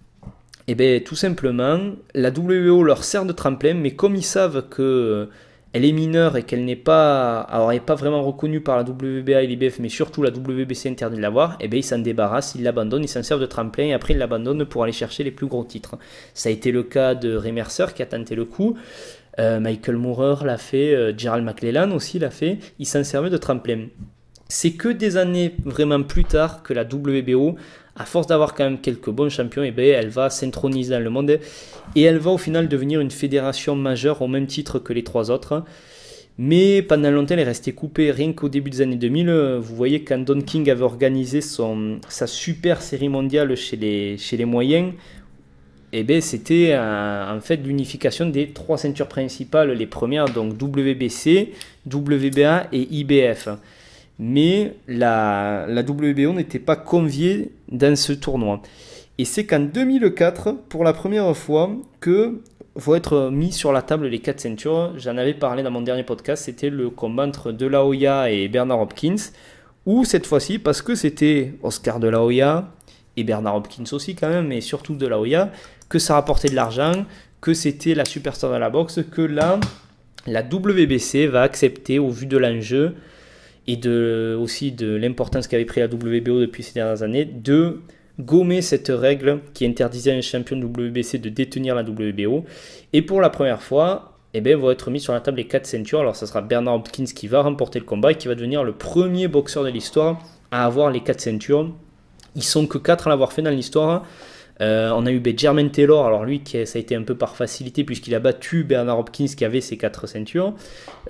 eh bien, tout simplement, la WEO leur sert de tremplin, mais comme ils savent que euh, elle est mineure et qu'elle n'est pas, alors pas vraiment reconnue par la WBA et l'IBF, mais surtout la WBC interdit de l'avoir, Et eh bien ils s'en débarrassent, ils l'abandonnent, ils s'en servent de tremplin et après ils l'abandonnent pour aller chercher les plus gros titres. Ça a été le cas de Remercer qui a tenté le coup, euh, Michael Moorer l'a fait, euh, Gerald McLellan aussi l'a fait, ils s'en servaient de tremplin. C'est que des années vraiment plus tard que la WBO à force d'avoir quand même quelques bons champions, et eh ben, elle va s'introniser dans le monde et elle va au final devenir une fédération majeure au même titre que les trois autres. Mais pendant longtemps, elle est restée coupée. Rien qu'au début des années 2000, vous voyez, quand Don King avait organisé son, sa super série mondiale chez les, chez les moyens, eh ben, c'était euh, en fait l'unification des trois ceintures principales, les premières, donc WBC, WBA et IBF mais la, la WBO n'était pas conviée dans ce tournoi. Et c'est qu'en 2004, pour la première fois, que vont être mis sur la table les quatre ceintures. J'en avais parlé dans mon dernier podcast, c'était le combat entre De La Hoya et Bernard Hopkins, Ou cette fois-ci, parce que c'était Oscar De La Hoya, et Bernard Hopkins aussi quand même, mais surtout De La Hoya, que ça rapportait de l'argent, que c'était la superstar de la boxe, que là, la WBC va accepter, au vu de l'enjeu, et aussi de l'importance qu'avait pris la WBO depuis ces dernières années, de gommer cette règle qui interdisait à un champion de WBC de détenir la WBO. Et pour la première fois, eh bien, vont être mis sur la table les quatre ceintures. Alors, ça sera Bernard Hopkins qui va remporter le combat et qui va devenir le premier boxeur de l'histoire à avoir les quatre ceintures. Ils sont que quatre à l'avoir fait dans l'histoire. Euh, on a eu Jermaine Taylor, alors lui, qui ça a été un peu par facilité puisqu'il a battu Bernard Hopkins qui avait ses quatre ceintures.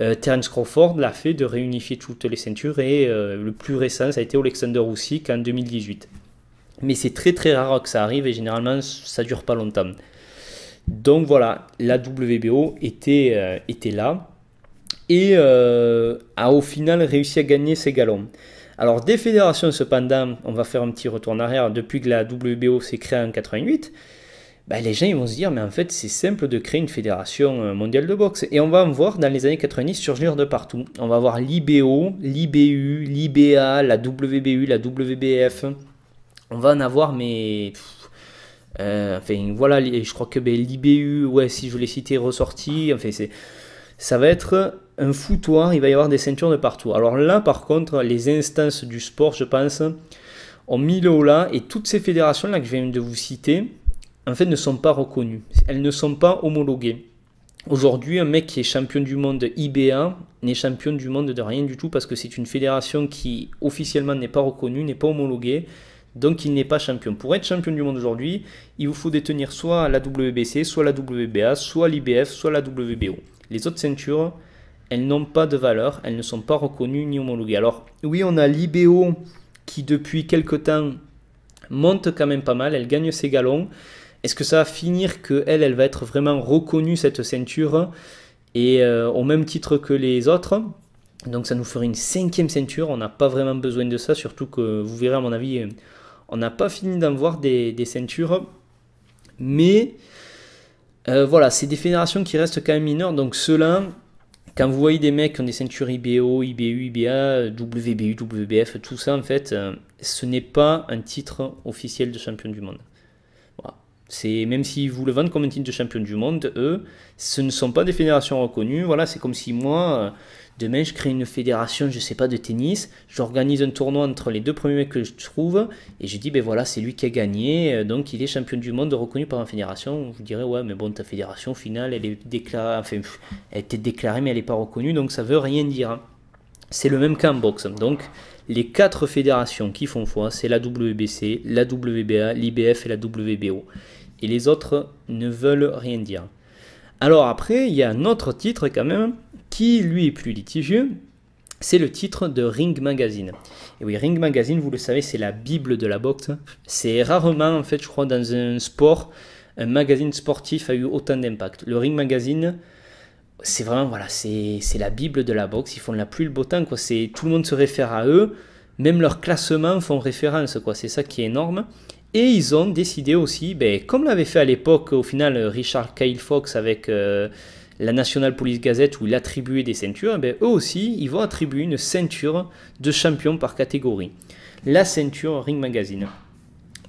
Euh, Terence Crawford l'a fait de réunifier toutes les ceintures et euh, le plus récent, ça a été Alexander Usyk en 2018. Mais c'est très très rare que ça arrive et généralement ça dure pas longtemps. Donc voilà, la WBO était, était là et a au final réussi à gagner ses galons. Alors des fédérations, cependant, on va faire un petit retour en arrière, depuis que la WBO s'est créée en 88, ben, les gens ils vont se dire, mais en fait, c'est simple de créer une fédération euh, mondiale de boxe. Et on va en voir dans les années 90 surgir de partout. On va avoir l'IBO, l'IBU, l'IBA, la WBU, la WBF. On va en avoir, mais. Euh, enfin, voilà, je crois que ben, l'IBU, ouais, si je l'ai cité, ressorti. Enfin, c'est. Ça va être un foutoir, il va y avoir des ceintures de partout. Alors là, par contre, les instances du sport, je pense, ont mis le haut là, et toutes ces fédérations-là que je viens de vous citer, en fait, ne sont pas reconnues. Elles ne sont pas homologuées. Aujourd'hui, un mec qui est champion du monde IBA n'est champion du monde de rien du tout parce que c'est une fédération qui officiellement n'est pas reconnue, n'est pas homologuée, donc il n'est pas champion. Pour être champion du monde aujourd'hui, il vous faut détenir soit la WBC, soit la WBA, soit l'IBF, soit la WBO. Les autres ceintures, elles n'ont pas de valeur, elles ne sont pas reconnues ni homologuées. Alors oui, on a l'IBO qui depuis quelque temps monte quand même pas mal, elle gagne ses galons. Est-ce que ça va finir que elle, elle va être vraiment reconnue cette ceinture et euh, au même titre que les autres Donc ça nous ferait une cinquième ceinture. On n'a pas vraiment besoin de ça, surtout que vous verrez à mon avis, on n'a pas fini d'en voir des, ceintures. Mais euh, voilà, c'est des fédérations qui restent quand même mineures. Donc cela. là quand vous voyez des mecs qui ont des ceintures IBO, IBU, IBA, WBU, WBF, tout ça, en fait, euh, ce n'est pas un titre officiel de champion du monde. C'est même s'ils vous le vendent comme un titre de champion du monde, eux, ce ne sont pas des fédérations reconnues. Voilà, c'est comme si moi, euh, Demain, je crée une fédération, je ne sais pas, de tennis. J'organise un tournoi entre les deux premiers mecs que je trouve. Et je dis, ben voilà, c'est lui qui a gagné. Euh, donc, il est champion du monde reconnu par ma fédération. Vous direz, ouais, mais bon, ta fédération, finale, elle est déclarée, enfin, était déclarée, mais elle n'est pas reconnue. Donc, ça veut rien dire. Hein. C'est le même cas en boxe. Donc, les quatre fédérations qui font foi, c'est la WBC, la WBA, l'IBF et la WBO. Et les autres ne veulent rien dire. Alors après, il y a un autre titre quand même qui lui est plus litigieux, c'est le titre de Ring Magazine. Et oui, Ring Magazine, vous le savez, c'est la Bible de la boxe. C'est rarement, en fait, je crois, dans un sport, un magazine sportif a eu autant d'impact. Le Ring Magazine, c'est vraiment, voilà, c'est la Bible de la boxe. Ils font la pluie le beau temps, quoi. Tout le monde se réfère à eux. Même leurs classements font référence, quoi. C'est ça qui est énorme. Et ils ont décidé aussi, ben, comme l'avait fait à l'époque, au final, Richard Kyle Fox avec. Euh, la National Police Gazette où il attribuait des ceintures, eh ben, eux aussi, ils vont attribuer une ceinture de champion par catégorie. La ceinture Ring Magazine.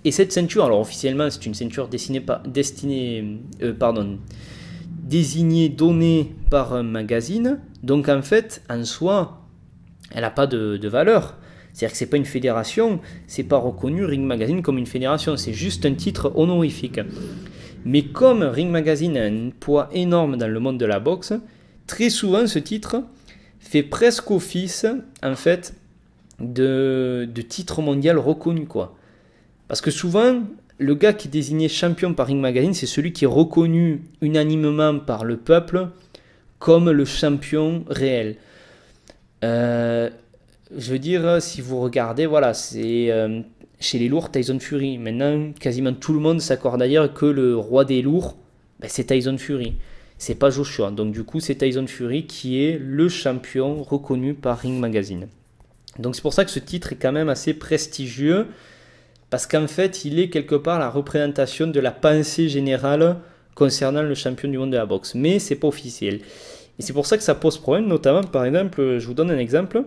Et cette ceinture, alors officiellement, c'est une ceinture destinée, euh, pardon, désignée, donnée par un magazine. Donc en fait, en soi, elle n'a pas de, de valeur. C'est-à-dire que c'est pas une fédération, c'est pas reconnu Ring Magazine comme une fédération, c'est juste un titre honorifique. Mais comme Ring Magazine a un poids énorme dans le monde de la boxe, très souvent ce titre fait presque office en fait de, titre mondial reconnu quoi. Parce que souvent le gars qui est désigné champion par Ring Magazine, c'est celui qui est reconnu unanimement par le peuple comme le champion réel. Euh, je veux dire, si vous regardez, voilà, c'est euh, chez les lourds Tyson Fury. Maintenant, quasiment tout le monde s'accorde d'ailleurs que le roi des lourds, ben, c'est Tyson Fury. C'est pas Joshua. Donc du coup, c'est Tyson Fury qui est le champion reconnu par Ring Magazine. Donc c'est pour ça que ce titre est quand même assez prestigieux, parce qu'en fait, il est quelque part la représentation de la pensée générale concernant le champion du monde de la boxe. Mais c'est pas officiel. Et c'est pour ça que ça pose problème, notamment par exemple, je vous donne un exemple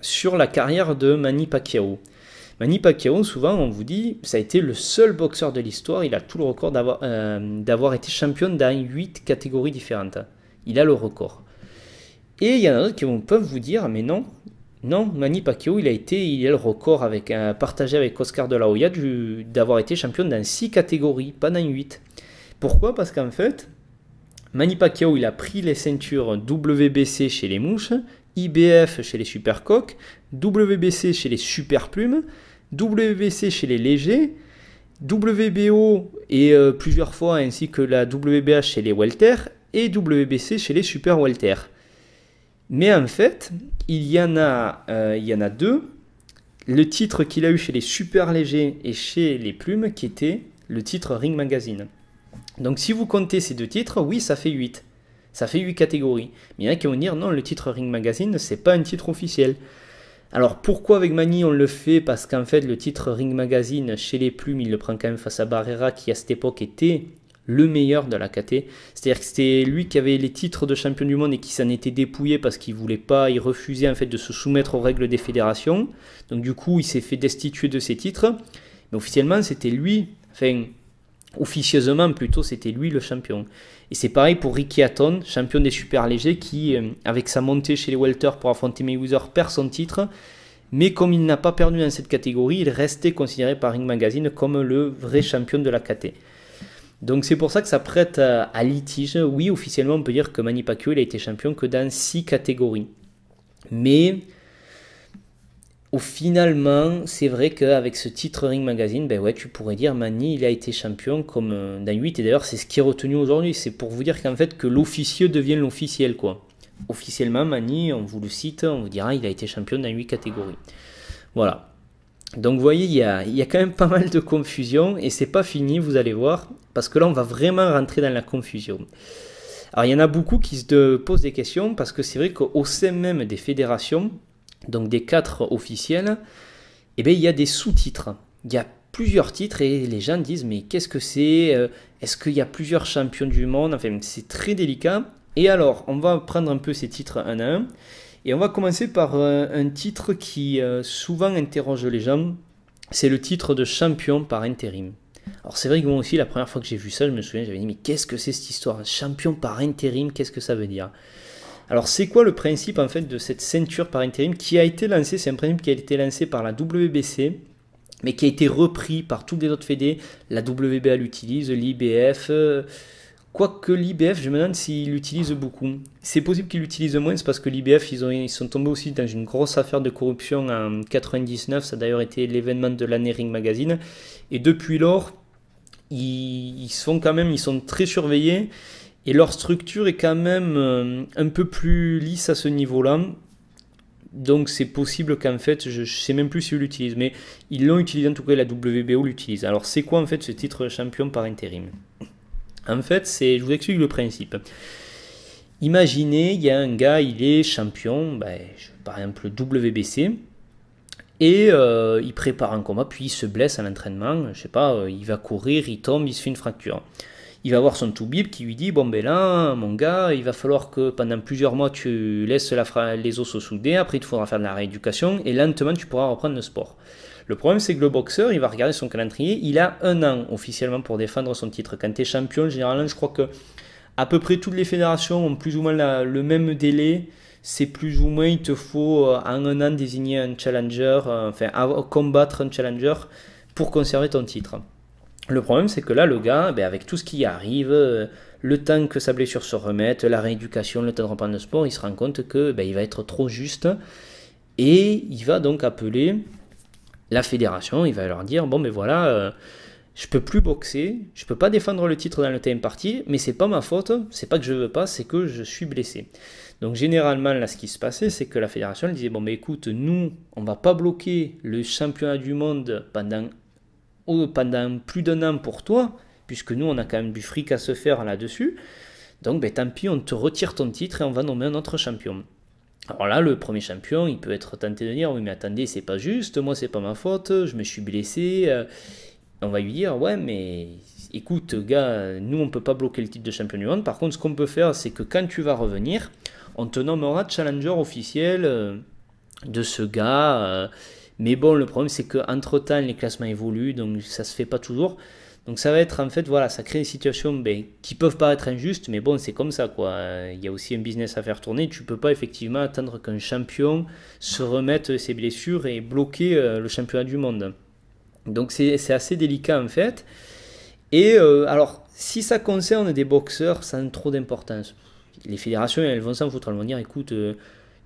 sur la carrière de Manny Pacquiao. Manny bah, Pacquiao, souvent on vous dit, ça a été le seul boxeur de l'histoire, il a tout le record d'avoir euh, été champion dans 8 catégories différentes. Il a le record. Et il y en a d'autres qui peuvent vous dire, mais non, non, Manny bah, Pacquiao, il a été, il a le record avec, euh, partagé avec Oscar de la Hoya d'avoir été champion dans 6 catégories, pas dans 8. Pourquoi Parce qu'en fait, Manny bah, Pacquiao, il a pris les ceintures WBC chez les mouches, IBF chez les supercoques, WBC chez les superplumes, WBC chez les légers, WBO et euh, plusieurs fois ainsi que la WBA chez les welter et WBC chez les super welter. Mais en fait, il y en a, euh, il y en a deux. Le titre qu'il a eu chez les super légers et chez les plumes qui était le titre Ring Magazine. Donc si vous comptez ces deux titres, oui, ça fait 8. Ça fait 8 catégories. Mais il y en a qui vont dire non, le titre Ring Magazine, c'est pas un titre officiel. Alors pourquoi avec Mani on le fait Parce qu'en fait le titre Ring Magazine chez les plumes il le prend quand même face à Barrera qui à cette époque était le meilleur de la KT. C'est-à-dire que c'était lui qui avait les titres de champion du monde et qui s'en était dépouillé parce qu'il voulait pas, il refusait en fait de se soumettre aux règles des fédérations. Donc du coup il s'est fait destituer de ses titres. Mais officiellement c'était lui, enfin officieusement plutôt c'était lui le champion. Et c'est pareil pour Ricky Hatton, champion des super légers, qui, euh, avec sa montée chez les Welters pour affronter Mayweather, perd son titre. Mais comme il n'a pas perdu dans cette catégorie, il restait considéré par Ring Magazine comme le vrai champion de la KT. Donc c'est pour ça que ça prête à, litige. Oui, officiellement, on peut dire que Manny Pacquiao il a été champion que dans 6 catégories. Mais au finalement, c'est vrai qu'avec ce titre Ring Magazine, ben ouais, tu pourrais dire Mani, il a été champion comme euh, dans 8, et d'ailleurs c'est ce qui est retenu aujourd'hui, c'est pour vous dire qu'en fait que l'officieux devient l'officiel quoi. Officiellement, Mani, on vous le cite, on vous dira, il a été champion dans 8 catégories. Voilà. Donc vous voyez, il y, a, il y a quand même pas mal de confusion, et c'est pas fini, vous allez voir, parce que là on va vraiment rentrer dans la confusion. Alors il y en a beaucoup qui se posent des questions, parce que c'est vrai qu'au sein même des fédérations, donc des quatre officiels, et eh bien, il y a des sous-titres. Il y a plusieurs titres et les gens disent mais qu'est-ce que c'est euh, Est-ce qu'il y a plusieurs champions du monde Enfin, c'est très délicat. Et alors, on va prendre un peu ces titres un à un. Et on va commencer par euh, un titre qui euh, souvent interroge les gens. C'est le titre de champion par intérim. Alors c'est vrai que moi aussi, la première fois que j'ai vu ça, je me souviens, j'avais dit, mais qu'est-ce que c'est cette histoire Champion par intérim, qu'est-ce que ça veut dire alors c'est quoi le principe en fait de cette ceinture par intérim qui a été lancée C'est un principe qui a été lancé par la WBC mais qui a été repris par toutes les autres fédés. La WBA l'utilise, l'IBF. Euh, quoique l'IBF, je me demande s'il l'utilise beaucoup. C'est possible qu'il l'utilise moins, c'est parce que l'IBF, ils, ont, ils sont tombés aussi dans une grosse affaire de corruption en 99. Ça a d'ailleurs été l'événement de l'année Ring Magazine. Et depuis lors, ils, sont quand même, ils sont très surveillés. Et leur structure est quand même euh, un peu plus lisse à ce niveau-là. Donc c'est possible qu'en fait, je ne sais même plus si l'utilisent, mais ils l'ont utilisé, en tout cas la WBO l'utilise. Alors c'est quoi en fait ce titre champion par intérim En fait, c'est, je vous explique le principe. Imaginez, il y a un gars, il est champion, ben, par exemple WBC, et euh, il prépare un combat, puis il se blesse à l'entraînement, je sais pas, euh, il va courir, il tombe, il se fait une fracture il va voir son Toubib qui lui dit Bon, ben là, mon gars, il va falloir que pendant plusieurs mois tu laisses les os se souder, après il te faudra faire de la rééducation et lentement tu pourras reprendre le sport. Le problème, c'est que le boxeur, il va regarder son calendrier, il a un an officiellement pour défendre son titre. Quand tu es champion, généralement, je crois que à peu près toutes les fédérations ont plus ou moins le même délai c'est plus ou moins, il te faut euh, en un an désigner un challenger, euh, enfin combattre un challenger pour conserver ton titre. Le problème, c'est que là, le gars, ben, avec tout ce qui arrive, euh, le temps que sa blessure se remette, la rééducation, le temps de reprendre le sport, il se rend compte que ben, il va être trop juste. Et il va donc appeler la fédération, il va leur dire, bon, mais ben, voilà, euh, je peux plus boxer, je peux pas défendre le titre dans le thème parti, mais c'est pas ma faute, c'est pas que je veux pas, c'est que je suis blessé. Donc généralement là ce qui se passait c'est que la fédération disait bon mais écoute nous on va pas bloquer le championnat du monde pendant pendant plus d'un an pour toi, puisque nous, on a quand même du fric à se faire là-dessus. Donc, ben, tant pis, on te retire ton titre et on va nommer un autre champion. Alors là, le premier champion, il peut être tenté de dire Oui, mais attendez, c'est pas juste, moi, c'est pas ma faute, je me suis blessé. Euh. on va lui dire Ouais, mais écoute, gars, nous, on peut pas bloquer le titre de champion du monde. Par contre, ce qu'on peut faire, c'est que quand tu vas revenir, on te nommera challenger officiel euh, de ce gars. Euh, mais bon, le problème c'est qu'entre-temps, les classements évoluent, donc ça ne se fait pas toujours. Donc ça va être en fait, voilà, ça crée des situations ben, qui peuvent paraître injustes, mais bon, c'est comme ça quoi. Euh, il y a aussi un business à faire tourner. Tu ne peux pas effectivement attendre qu'un champion se remette ses blessures et bloquer euh, le championnat du monde. Donc c'est assez délicat en fait. Et euh, alors, si ça concerne des boxeurs, ça a trop d'importance. Les fédérations, elles vont s'en foutre, elles vont dire écoute.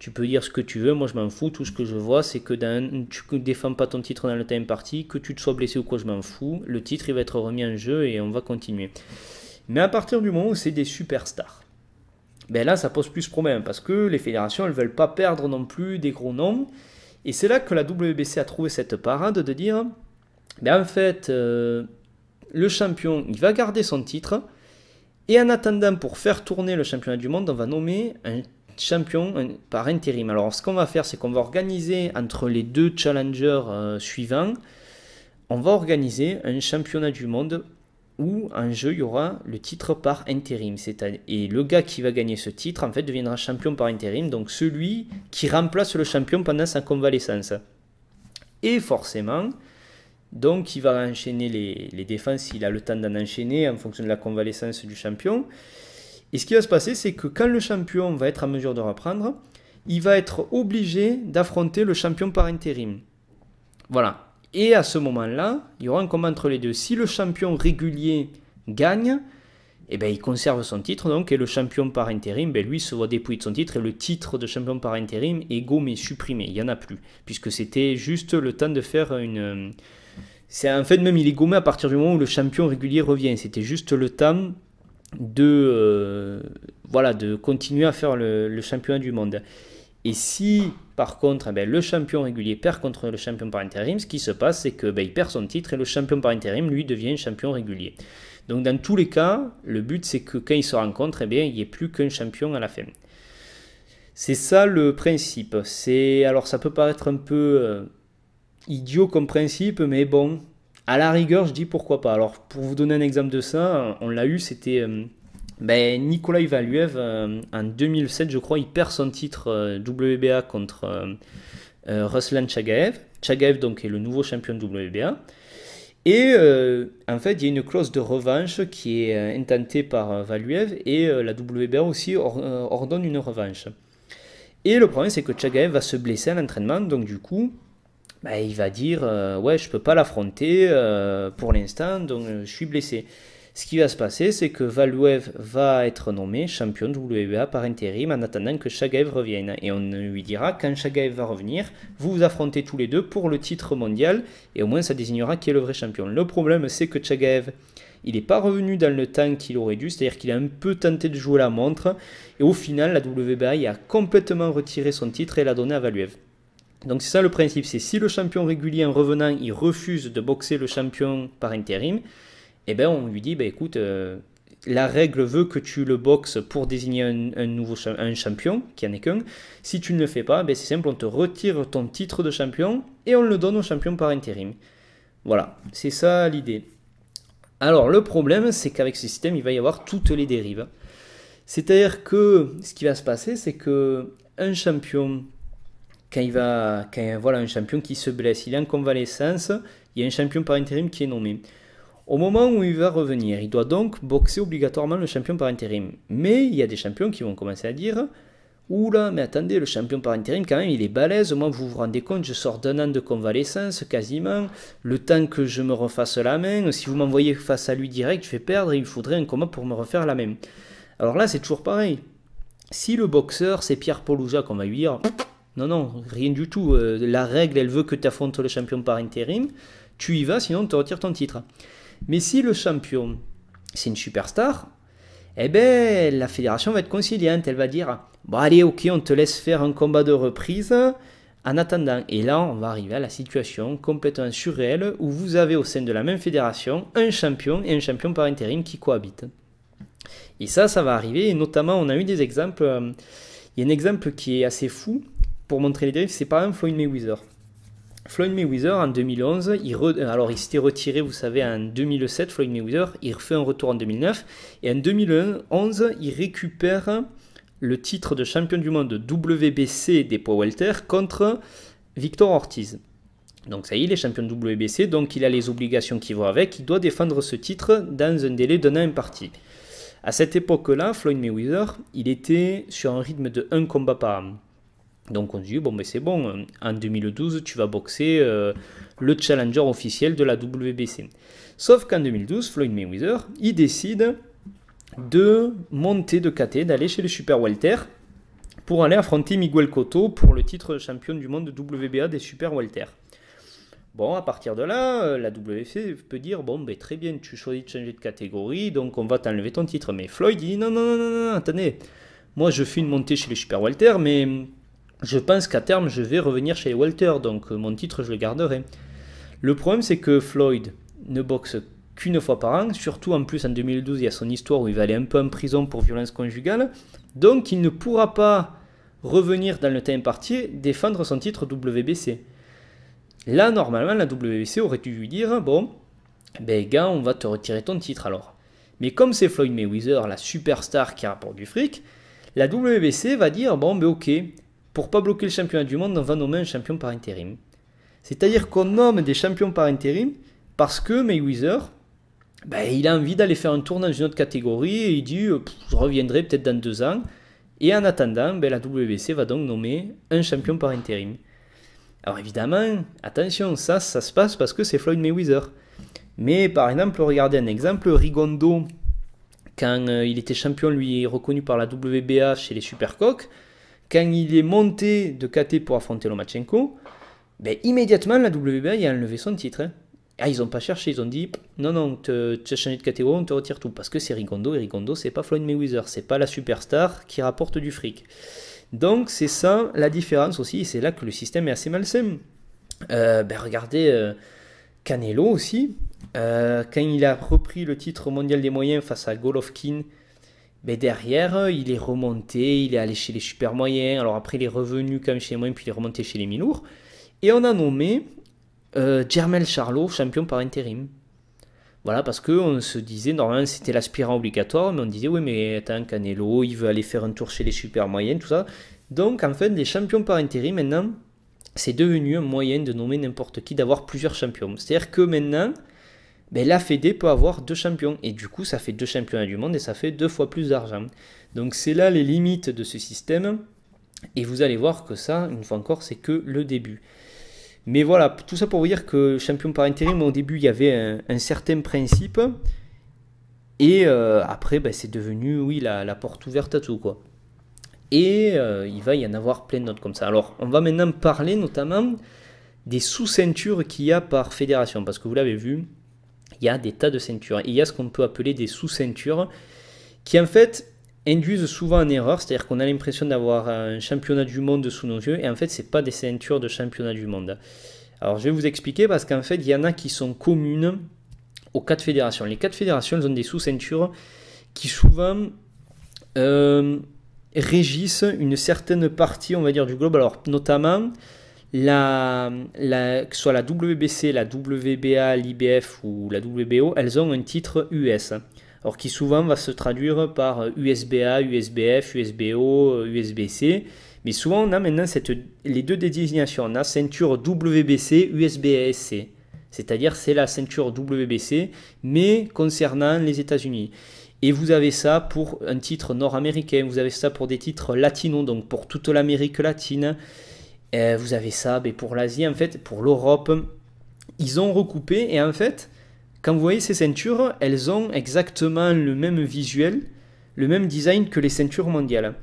Tu peux dire ce que tu veux, moi je m'en fous. Tout ce que je vois, c'est que tu ne défends pas ton titre dans le time party, que tu te sois blessé ou quoi, je m'en fous. Le titre, il va être remis en jeu et on va continuer. Mais à partir du moment où c'est des superstars, ben là, ça pose plus problème parce que les fédérations, elles veulent pas perdre non plus des gros noms. Et c'est là que la WBC a trouvé cette parade de dire, ben en fait, euh, le champion, il va garder son titre. Et en attendant, pour faire tourner le championnat du monde, on va nommer un champion par intérim. Alors ce qu'on va faire, c'est qu'on va organiser entre les deux challengers euh, suivants, on va organiser un championnat du monde où en jeu il y aura le titre par intérim. Et le gars qui va gagner ce titre, en fait, deviendra champion par intérim, donc celui qui remplace le champion pendant sa convalescence. Et forcément, donc il va enchaîner les, les défenses, il a le temps d'en enchaîner en fonction de la convalescence du champion. Et ce qui va se passer, c'est que quand le champion va être en mesure de reprendre, il va être obligé d'affronter le champion par intérim. Voilà. Et à ce moment-là, il y aura un combat entre les deux. Si le champion régulier gagne, eh ben, il conserve son titre donc, et le champion par intérim, ben, lui, se voit dépouillé de son titre et le titre de champion par intérim est gommé, supprimé, il n'y en a plus, puisque c'était juste le temps de faire une... C'est en fait même il est gommé à partir du moment où le champion régulier revient, c'était juste le temps de, euh, voilà, de continuer à faire le, champion championnat du monde. Et si par contre eh ben, le champion régulier perd contre le champion par intérim, ce qui se passe c'est que ben, perd son titre et le champion par intérim lui devient champion régulier. Donc dans tous les cas, le but c'est que quand ils se rencontrent, eh bien, il n'y ait plus qu'un champion à la fin. C'est ça le principe. C'est alors ça peut paraître un peu euh, idiot comme principe, mais bon, à la rigueur, je dis pourquoi pas. Alors, pour vous donner un exemple de ça, on l'a eu, c'était euh, ben, Nicolas Ivaluev, euh, en 2007, je crois, il perd son titre euh, WBA contre Ruslan Chagaev. Chagaev, donc, est le nouveau champion WBA. Et en fait, il y a une clause de revanche qui est intentée par euh, et la WBA aussi ordonne une revanche. Et le problème, c'est que Chagaev va se blesser à l'entraînement, donc du coup, bah, il va dire euh, ouais je peux pas l'affronter euh, pour l'instant donc euh, je suis blessé. Ce qui va se passer c'est que Valuev va être nommé champion de WBA par intérim en attendant que Chagaev revienne et on lui dira quand Chagaev va revenir vous vous affrontez tous les deux pour le titre mondial et au moins ça désignera qui est le vrai champion. Le problème c'est que Chagaev il n'est pas revenu dans le temps qu'il aurait dû, c'est-à-dire qu'il a un peu tenté de jouer la montre, et au final, la WBA a complètement retiré son titre et l'a donné à Valuev. Donc c'est ça le principe, c'est si le champion régulier en revenant, il refuse de boxer le champion par intérim, eh ben on lui dit, ben écoute, euh, la règle veut que tu le boxes pour désigner un, nouveau champion, qui en est qu'un. Si tu ne le fais pas, ben c'est simple, on te retire ton titre de champion et on le donne au champion par intérim. Voilà, c'est ça l'idée. Alors le problème, c'est qu'avec ce système, il va y avoir toutes les dérives. C'est-à-dire que ce qui va se passer, c'est que un champion quand il va, quand, voilà, un champion qui se blesse, il est en convalescence, il y a un champion par intérim qui est nommé. Au moment où il va revenir, il doit donc boxer obligatoirement le champion par intérim. Mais il y a des champions qui vont commencer à dire Oula, mais attendez, le champion par intérim, quand même, il est balèze. Moi, vous vous rendez compte, je sors d'un an de convalescence quasiment. Le temps que je me refasse la main, si vous m'envoyez face à lui direct, je vais perdre il faudrait un combat pour me refaire la même. » Alors là, c'est toujours pareil. Si le boxeur, c'est Pierre Polouja qu'on va lui dire non, non, rien du tout. Euh, la règle, elle veut que tu affrontes le champion par intérim. Tu y vas, sinon on te retire ton titre. Mais si le champion, c'est une superstar, eh bien, la fédération va être conciliante. Elle va dire Bon, allez, ok, on te laisse faire un combat de reprise. En attendant, et là, on va arriver à la situation complètement surréelle où vous avez au sein de la même fédération un champion et un champion par intérim qui cohabitent. Et ça, ça va arriver, et notamment, on a eu des exemples. Euh, il y a un exemple qui est assez fou pour montrer les dérives, c'est pas un Floyd Mayweather. Floyd Mayweather en 2011, il euh, alors il s'était retiré, vous savez, en 2007, Floyd Mayweather, il refait un retour en 2009, et en 2011, il récupère le titre de champion du monde WBC des poids welter contre Victor Ortiz. Donc ça y est, il est champion WBC, donc il a les obligations qui vont avec, il doit défendre ce titre dans un délai d'un an parti. À cette époque-là, Floyd Mayweather, il était sur un rythme de un combat par an. Donc on se dit, bon, mais c'est bon, euh, en 2012, tu vas boxer euh, le challenger officiel de la WBC. Sauf qu'en 2012, Floyd Mayweather, il décide de monter de KT, d'aller chez le Super Walter pour aller affronter Miguel Cotto pour le titre de champion du monde de WBA des Super Walter. Bon, à partir de là, euh, la WBC peut dire Bon, ben, très bien, tu choisis de changer de catégorie, donc on va t'enlever ton titre. Mais Floyd dit Non, non, non, non, non attendez, moi je fais une montée chez les Super Walter, mais je pense qu'à terme, je vais revenir chez Walter, donc euh, mon titre, je le garderai. Le problème, c'est que Floyd ne boxe qu'une fois par an, surtout en plus en 2012, il y a son histoire où il va aller un peu en prison pour violence conjugale, donc il ne pourra pas revenir dans le temps imparti défendre son titre WBC. Là, normalement, la WBC aurait dû lui dire, bon, ben gars, on va te retirer ton titre alors. Mais comme c'est Floyd Mayweather, la superstar qui rapporte du fric, la WBC va dire, bon, ben ok, pour pas bloquer le championnat du monde, on va nommer un champion par intérim. C'est-à-dire qu'on nomme des champions par intérim parce que Mayweather, ben, il a envie d'aller faire un tour dans une autre catégorie et il dit euh, je reviendrai peut-être dans deux ans. Et en attendant, ben, la WBC va donc nommer un champion par intérim. Alors évidemment, attention, ça, ça se passe parce que c'est Floyd Mayweather. Mais par exemple, regardez un exemple, Rigondo, quand euh, il était champion, lui, reconnu par la WBA chez les Supercocks, quand il est monté de KT pour affronter Lomachenko, mais ben, immédiatement la WBA a enlevé son titre. Hein. Ah, ils n'ont pas cherché, ils ont dit non, non, tu as changé de catégorie, on te retire tout. Parce que c'est Rigondo, et Rigondo, c'est pas Floyd Mayweather, c'est pas la superstar qui rapporte du fric. Donc, c'est ça la différence aussi, et c'est là que le système est assez malsain. Euh, ben, regardez euh, Canelo aussi, euh, quand il a repris le titre mondial des moyens face à Golovkin, mais derrière, euh, il est remonté, il est allé chez les super moyens, alors après il est revenu quand même chez les moyens, puis il est remonté chez les minours. Et on a nommé euh, Germel Charlot champion par intérim. Voilà, parce qu'on se disait, normalement c'était l'aspirant obligatoire, mais on disait, oui, mais attends, Canelo, il veut aller faire un tour chez les super moyens, tout ça. Donc en fait, les champions par intérim, maintenant, c'est devenu un moyen de nommer n'importe qui, d'avoir plusieurs champions. C'est-à-dire que maintenant, ben la Fédé peut avoir deux champions. Et du coup, ça fait deux championnats du monde et ça fait deux fois plus d'argent. Donc c'est là les limites de ce système. Et vous allez voir que ça, une fois encore, c'est que le début. Mais voilà, tout ça pour vous dire que champion par intérim, au début, il y avait un, certain principe. Et euh, après, ben, c'est devenu, oui, la, porte ouverte à tout, quoi. Et euh, il va y en avoir plein d'autres comme ça. Alors, on va maintenant parler notamment des sous-ceintures qu'il y a par fédération. Parce que vous l'avez vu, il y a des tas de ceintures. il y a ce qu'on peut appeler des sous-ceintures qui en fait induisent souvent en erreur, c'est-à-dire qu'on a l'impression d'avoir un championnat du monde sous nos yeux et en fait ce c'est pas des ceintures de championnat du monde. Alors je vais vous expliquer parce qu'en fait il y en a qui sont communes aux quatre fédérations. Les quatre fédérations elles ont des sous-ceintures qui souvent euh, régissent une certaine partie on va dire du globe. Alors notamment que ce soit la WBC, la WBA, l'IBF ou la WBO, elles ont un titre US. Alors qui souvent va se traduire par USBA, USBF, USBO, USBC. Mais souvent on a maintenant les deux désignations. On a ceinture WBC, USBASC. C'est-à-dire c'est la ceinture WBC, mais concernant les États-Unis. Et vous avez ça pour un titre nord-américain, vous avez ça pour des titres latinos, donc pour toute l'Amérique latine. Euh, vous avez ça mais ben, pour l'Asie, en fait, pour l'Europe. Ils ont recoupé et en fait, quand vous voyez ces ceintures, elles ont exactement le même visuel, le même design que les ceintures mondiales.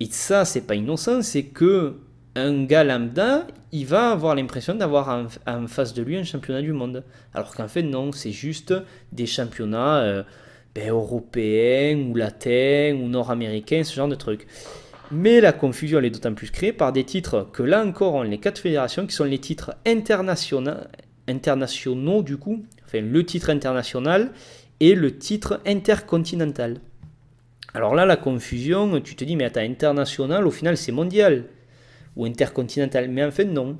Et ça, c'est pas innocent, c'est que un gars lambda, il va avoir l'impression d'avoir en, face de lui un championnat du monde. Alors qu'en fait, non, c'est juste des championnats euh, ben, européens ou latins ou nord-américains, ce genre de trucs. Mais la confusion est d'autant plus créée par des titres que là encore on les quatre fédérations qui sont les titres internationaux, internationaux du coup, enfin le titre international et le titre intercontinental. Alors là, la confusion, tu te dis, mais attends, international, au final, c'est mondial ou intercontinental. Mais en fait, non,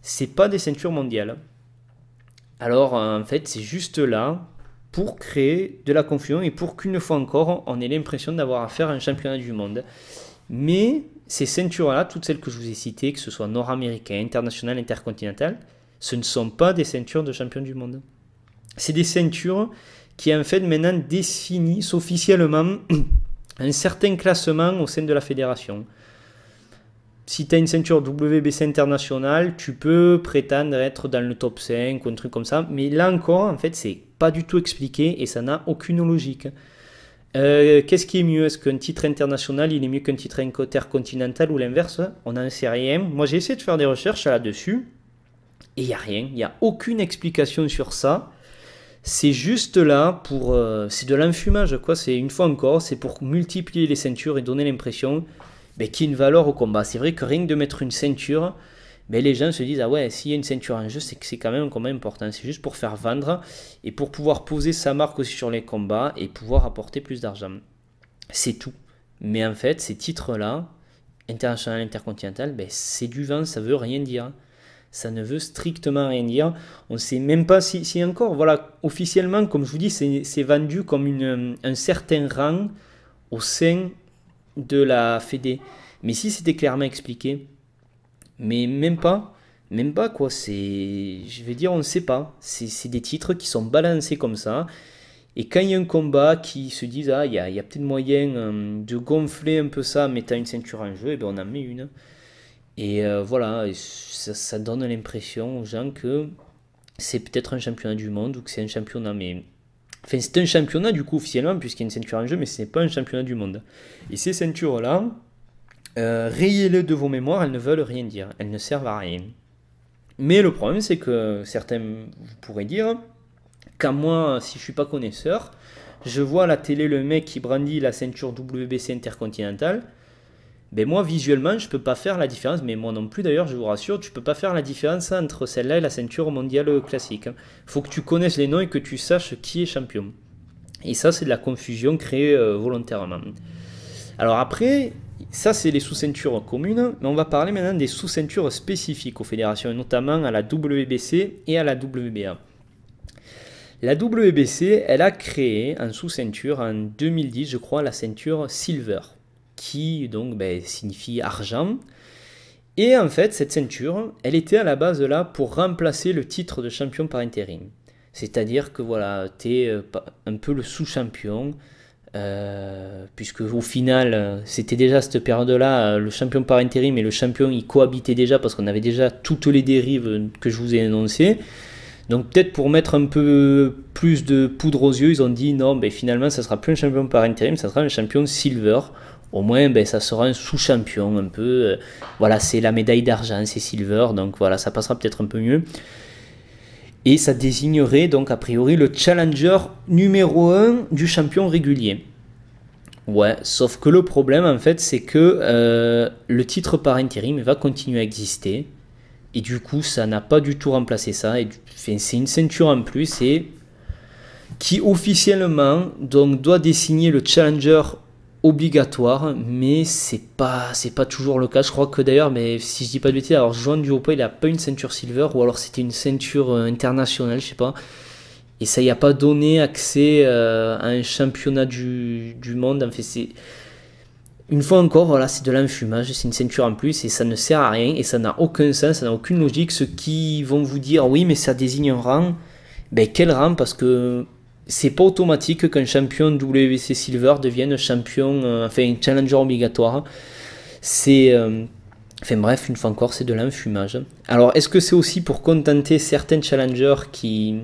c'est pas des ceintures mondiales. Alors, en fait, c'est juste là pour créer de la confusion et pour qu'une fois encore, on ait l'impression d'avoir affaire à un championnat du monde. Mais ces ceintures-là, toutes celles que je vous ai citées, que ce soit nord-américain, international, intercontinental, ce ne sont pas des ceintures de champion du monde. C'est des ceintures qui en fait maintenant définissent officiellement (clears throat) un certain classement au sein de la fédération. Si tu as une ceinture WBC internationale, tu peux prétendre être dans le top 5 ou un truc comme ça, mais là encore, en fait, c'est pas du tout expliqué et ça n'a aucune logique. Euh, qu'est-ce qui est mieux Est-ce qu'un titre international, il est mieux qu'un titre intercontinental ou l'inverse On n'en sait rien. Moi, j'ai essayé de faire des recherches là-dessus. Et il n'y a rien. Il n'y a aucune explication sur ça. C'est juste là pour... Euh, c'est de l'enfumage, quoi. C'est une fois encore, c'est pour multiplier les ceintures et donner l'impression ben, qu'il y a une valeur au combat. C'est vrai que rien que de mettre une ceinture, mais les gens se disent ah ouais s'il y a une ceinture en jeu c'est c'est quand même quand même important c'est juste pour faire vendre et pour pouvoir poser sa marque aussi sur les combats et pouvoir apporter plus d'argent c'est tout mais en fait ces titres là international intercontinental ben, c'est du vent ça veut rien dire ça ne veut strictement rien dire. On ne sait même pas si, encore, voilà, officiellement, comme je vous dis, c'est vendu comme une, un certain rang au sein de la Fédé. Mais si c'était clairement expliqué, mais même pas. Même pas quoi, c'est. Je vais dire, on ne sait pas. C'est des titres qui sont balancés comme ça. Et quand il y a un combat qui se dit « ah, il y a, peut-être moyen euh, de gonfler un peu ça, mais mettant une ceinture en jeu, et eh bien on en met une. Et euh, voilà, ça, ça donne l'impression aux gens que c'est peut-être un championnat du monde ou que c'est un championnat, mais. Enfin, c'est un championnat du coup officiellement, puisqu'il y a une ceinture en jeu, mais ce n'est pas un championnat du monde. Et ces ceintures-là, euh, Rayez-les de vos mémoires, elles ne veulent rien dire, elles ne servent à rien. Mais le problème, c'est que certains vous pourrez dire, qu'à moi, si je suis pas connaisseur, je vois à la télé le mec qui brandit la ceinture WBC intercontinentale, ben Mais moi visuellement je ne peux pas faire la différence, mais moi non plus d'ailleurs je vous rassure, tu peux pas faire la différence entre celle-là et la ceinture mondiale classique. Faut que tu connaisses les noms et que tu saches qui est champion. Et ça c'est de la confusion créée euh, volontairement. Alors après, ça, c'est les sous-ceintures communes, mais on va parler maintenant des sous-ceintures spécifiques aux fédérations, notamment à la WBC et à la WBA. La WBC, elle a créé en sous-ceinture en 2010, je crois, la ceinture Silver, qui donc ben, signifie argent. Et en fait, cette ceinture, elle était à la base là pour remplacer le titre de champion par intérim. C'est-à-dire que voilà, tu es euh, un peu le sous-champion, euh, puisque au final, c'était déjà cette période-là, euh, le champion par intérim et le champion, ils cohabitaient déjà parce qu'on avait déjà toutes les dérives que je vous ai annoncées Donc peut-être pour mettre un peu plus de poudre aux yeux, ils ont dit non, mais ben, finalement ça sera plus un champion par intérim, ça sera un champion silver. Au moins, ben, ça sera un sous-champion un peu. Euh, voilà, c'est la médaille d'argent, c'est silver, donc voilà, ça passera peut-être un peu mieux et ça désignerait donc a priori le challenger numéro 1 du champion régulier. Ouais, sauf que le problème en fait c'est que euh, le titre par intérim va continuer à exister et du coup ça n'a pas du tout remplacé ça et c'est une ceinture en plus et qui officiellement donc doit désigner le challenger obligatoire, mais c'est pas c'est pas toujours le cas. Je crois que d'ailleurs, mais si je dis pas de bêtises, alors Joan Duopa il a pas une ceinture silver ou alors c'était une ceinture euh, internationale, je sais pas. Et ça y a pas donné accès euh, à un championnat du, du monde. En fait, c'est une fois encore, voilà, c'est de l'enfumage, c'est une ceinture en plus et ça ne sert à rien et ça n'a aucun sens, ça n'a aucune logique. Ceux qui vont vous dire oui, mais ça désigne un rang, ben quel rang Parce que c'est pas automatique qu'un champion WC Silver devienne champion, euh, Enfin un challenger obligatoire. C'est. Euh, enfin bref, une fois encore, c'est de l'enfumage. Alors, est-ce que c'est aussi pour contenter certains challengers qui,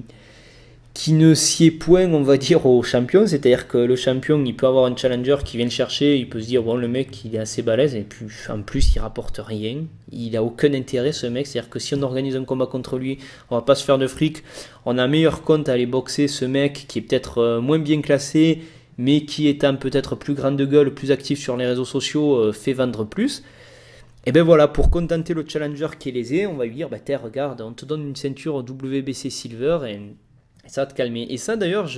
qui ne sied point, on va dire, au champion. C'est-à-dire que le champion, il peut avoir un challenger qui vient le chercher, il peut se dire, bon, le mec, il est assez balèze, et puis en plus, il rapporte rien. Il a aucun intérêt, ce mec. C'est-à-dire que si on organise un combat contre lui, on va pas se faire de fric. On a meilleur compte à aller boxer ce mec qui est peut-être euh, moins bien classé, mais qui étant peut-être plus grande de gueule, plus actif sur les réseaux sociaux, euh, fait vendre plus. Et bien voilà, pour contenter le challenger qui est lésé, on va lui dire, bah, t'es, regarde, on te donne une ceinture WBC Silver et ça va te calmer. Et ça d'ailleurs,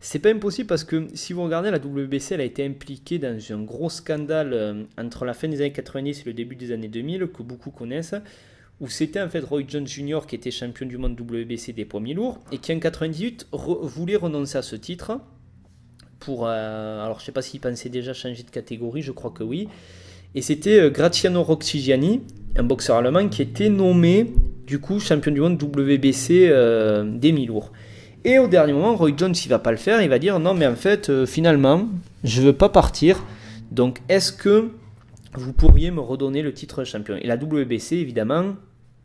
c'est pas impossible parce que si vous regardez, la WBC elle a été impliquée dans un gros scandale euh, entre la fin des années 90 et le début des années 2000 que beaucoup connaissent où c'était en fait Roy Jones Jr. qui était champion du monde WBC des poids mi-lourds et qui en 98 voulait renoncer à ce titre pour euh, alors je sais pas s'il pensait déjà changer de catégorie, je crois que oui. Et c'était Graciano euh, Graziano Roxigiani, un boxeur allemand qui était nommé du coup champion du monde WBC euh, des mi-lourds. Et au dernier moment, Roy Jones, il va pas le faire, il va dire non mais en fait, euh, finalement, je veux pas partir. Donc est-ce que vous pourriez me redonner le titre champion Et la WBC, évidemment,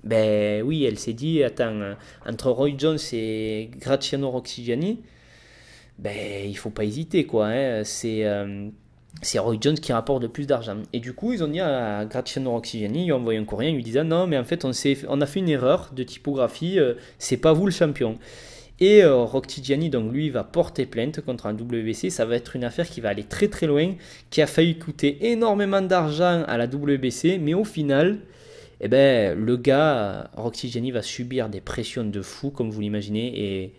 ben oui, elle s'est dit, attends, entre Roy Jones et Graziano Roxigiani, ben il faut pas hésiter quoi. Hein. C'est... Euh, c'est Roy Jones qui rapporte le plus d'argent. Et du coup, ils ont dit à Graziano Roxigiani, ils ont envoyé un courrier ils lui disant non, mais en fait, on, on a fait une erreur de typographie, euh, c'est pas vous le champion. Et euh, Roxigiani, donc lui, va porter plainte contre un WBC. Ça va être une affaire qui va aller très très loin, qui a failli coûter énormément d'argent à la WBC, mais au final, eh ben, le gars, Roxigiani, va subir des pressions de fou, comme vous l'imaginez, et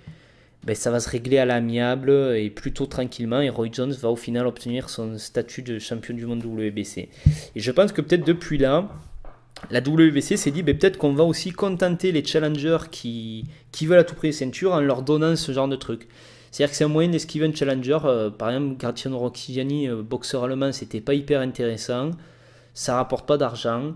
ben, ça va se régler à l'amiable et plutôt tranquillement. Et Roy Jones va au final obtenir son statut de champion du monde WBC. Et je pense que peut-être depuis là, la WBC s'est dit ben, peut-être qu'on va aussi contenter les challengers qui, qui veulent à tout prix les ceintures en leur donnant ce genre de truc. C'est-à-dire que c'est un moyen d'esquiver un challenger. Euh, par exemple, Gartiano Roxigiani, euh, boxeur allemand, c'était pas hyper intéressant. Ça rapporte pas d'argent.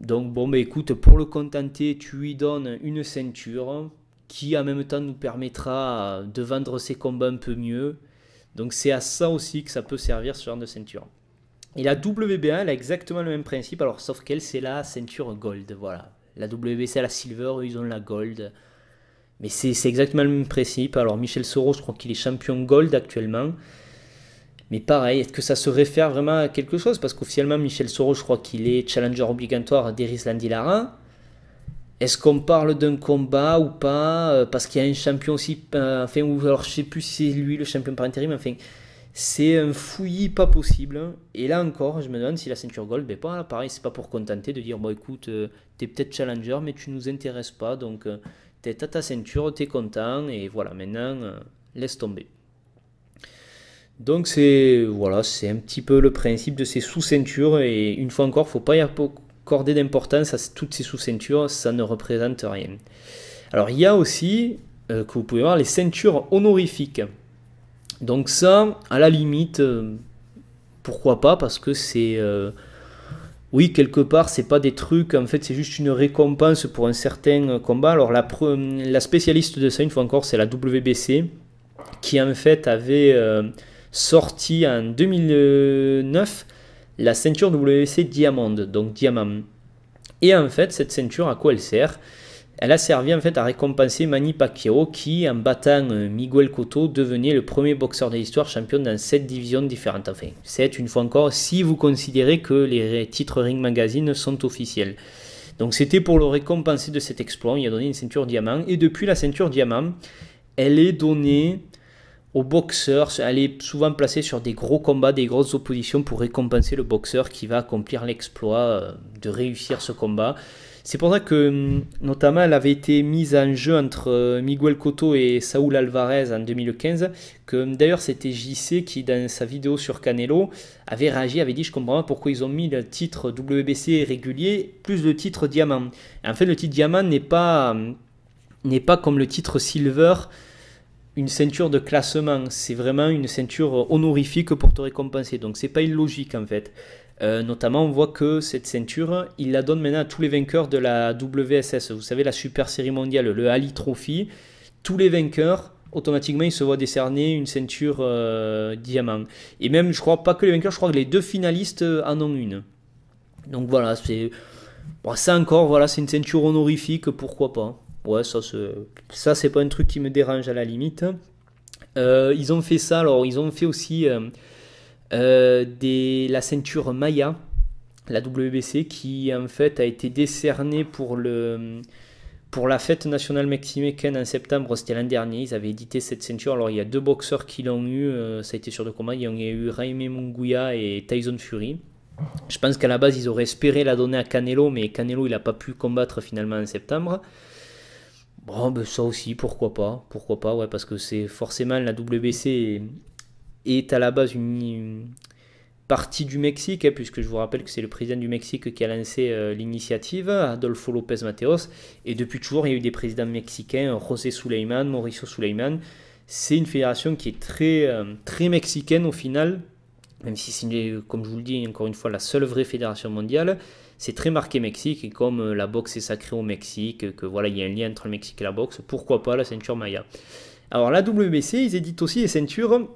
Donc bon, ben, écoute, pour le contenter, tu lui donnes une ceinture qui en même temps nous permettra de vendre ses combats un peu mieux. Donc c'est à ça aussi que ça peut servir ce genre de ceinture. Et la WB1, elle a exactement le même principe, alors sauf qu'elle c'est la ceinture gold, voilà. La WBC la silver, ils ont la gold. Mais c'est exactement le même principe. Alors Michel Soro, je crois qu'il est champion gold actuellement. Mais pareil, est-ce que ça se réfère vraiment à quelque chose Parce qu'officiellement, Michel Soro, je crois qu'il est challenger obligatoire d'Eris Landilara. Est-ce qu'on parle d'un combat ou pas euh, Parce qu'il y a un champion aussi, euh, enfin, ou alors je sais plus si c'est lui le champion par intérim, enfin, c'est un fouillis pas possible. Hein. Et là encore, je me demande si la ceinture gold, ben pas, pareil, c'est pas pour contenter de dire, bon écoute, tu euh, t'es peut-être challenger, mais tu nous intéresses pas, donc tu t'es à ta ceinture, t'es content, et voilà, maintenant, laisse tomber. Donc c'est voilà, c'est un petit peu le principe de ces sous-ceintures et une fois encore, faut pas y, corder d'importance à toutes ces sous-ceintures, ça ne représente rien. Alors il y a aussi, euh, que vous pouvez voir, les ceintures honorifiques. Donc ça, à la limite, euh, pourquoi pas, parce que c'est... Euh, oui, quelque part, c'est pas des trucs, en fait, c'est juste une récompense pour un certain combat. Alors la, la spécialiste de ça, une fois encore, c'est la WBC, qui en fait avait sorti en 2009 la ceinture WC Diamond, donc diamant. Et en fait, cette ceinture, à quoi elle sert Elle a servi en fait à récompenser Manny Pacquiao qui, en battant euh, Miguel Cotto, devenait le premier boxeur de l'histoire champion dans 7 divisions différentes. Enfin, 7 une fois encore, si vous considérez que les titres Ring Magazine sont officiels. Donc c'était pour le récompenser de cet exploit, il a donné une ceinture diamant. Et depuis la ceinture diamant, elle est donnée au boxeur, Elle est souvent placée sur des gros combats, des grosses oppositions pour récompenser le boxeur qui va accomplir l'exploit euh, de réussir ce combat. C'est pour ça que hum, notamment elle avait été mise en jeu entre euh, Miguel Cotto et Saúl Alvarez en 2015, que hum, d'ailleurs c'était JC qui dans sa vidéo sur Canelo avait réagi, avait dit je comprends pas pourquoi ils ont mis le titre WBC régulier plus le titre diamant. en fait le titre diamant n'est pas hum, n'est pas comme le titre silver une ceinture de classement, c'est vraiment une ceinture euh, honorifique pour te récompenser. Donc c'est pas illogique en fait. Euh, notamment, on voit que cette ceinture, il la donne maintenant à tous les vainqueurs de la WSS. Vous savez, la super série mondiale, le Ali Trophy. Tous les vainqueurs, automatiquement, ils se voient décerner une ceinture euh, diamant. Et même, je crois pas que les vainqueurs, je crois que les deux finalistes en ont une. Donc voilà, c'est. Bon, ça encore, voilà, c'est une ceinture honorifique, pourquoi pas ouais, ça, c'est pas un truc qui me dérange à la limite. Euh, ils ont fait ça, alors ils ont fait aussi euh, euh, des, la ceinture Maya, la WBC, qui en fait a été décernée pour, le, pour la fête nationale mexicaine en septembre, c'était l'an dernier, ils avaient édité cette ceinture. Alors il y a deux boxeurs qui l'ont eu, ça a été sur deux combats, il y en a eu Raime Munguia et Tyson Fury. Je pense qu'à la base, ils auraient espéré la donner à Canelo, mais Canelo, il n'a pas pu combattre finalement en septembre. Bon, ben ça aussi, pourquoi pas Pourquoi pas, parce que c'est forcément la WBC est, à la base une, partie du Mexique, hein, puisque je vous rappelle que c'est le président du Mexique qui a lancé euh, l'initiative, Adolfo López Mateos, et depuis toujours, il y a eu des présidents mexicains, José Suleiman, Mauricio Suleiman. C'est une fédération qui est très, euh, très mexicaine au final, même si c'est, comme je vous le dis, encore une fois, la seule vraie fédération mondiale c'est très marqué Mexique, et comme euh, la boxe est sacrée au Mexique, euh, que voilà, il y a un lien entre le Mexique et la boxe, pourquoi pas la ceinture Maya Alors la WBC, ils éditent aussi des ceintures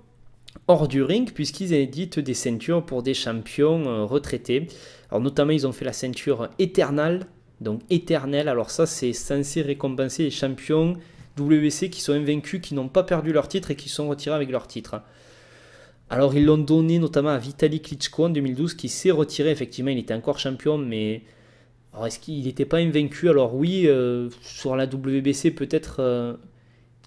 hors du ring, puisqu'ils éditent des ceintures pour des champions euh, retraités. Alors notamment, ils ont fait la ceinture éternelle, donc éternelle, alors ça c'est censé récompenser les champions WBC qui sont invaincus, qui n'ont pas perdu leur titre et qui sont retirés avec leur titre. Alors ils l'ont donné notamment à Vitaly Klitschko en 2012 qui s'est retiré effectivement, il était encore champion mais est-ce qu'il n'était pas invaincu Alors oui, euh, sur la WBC peut-être euh,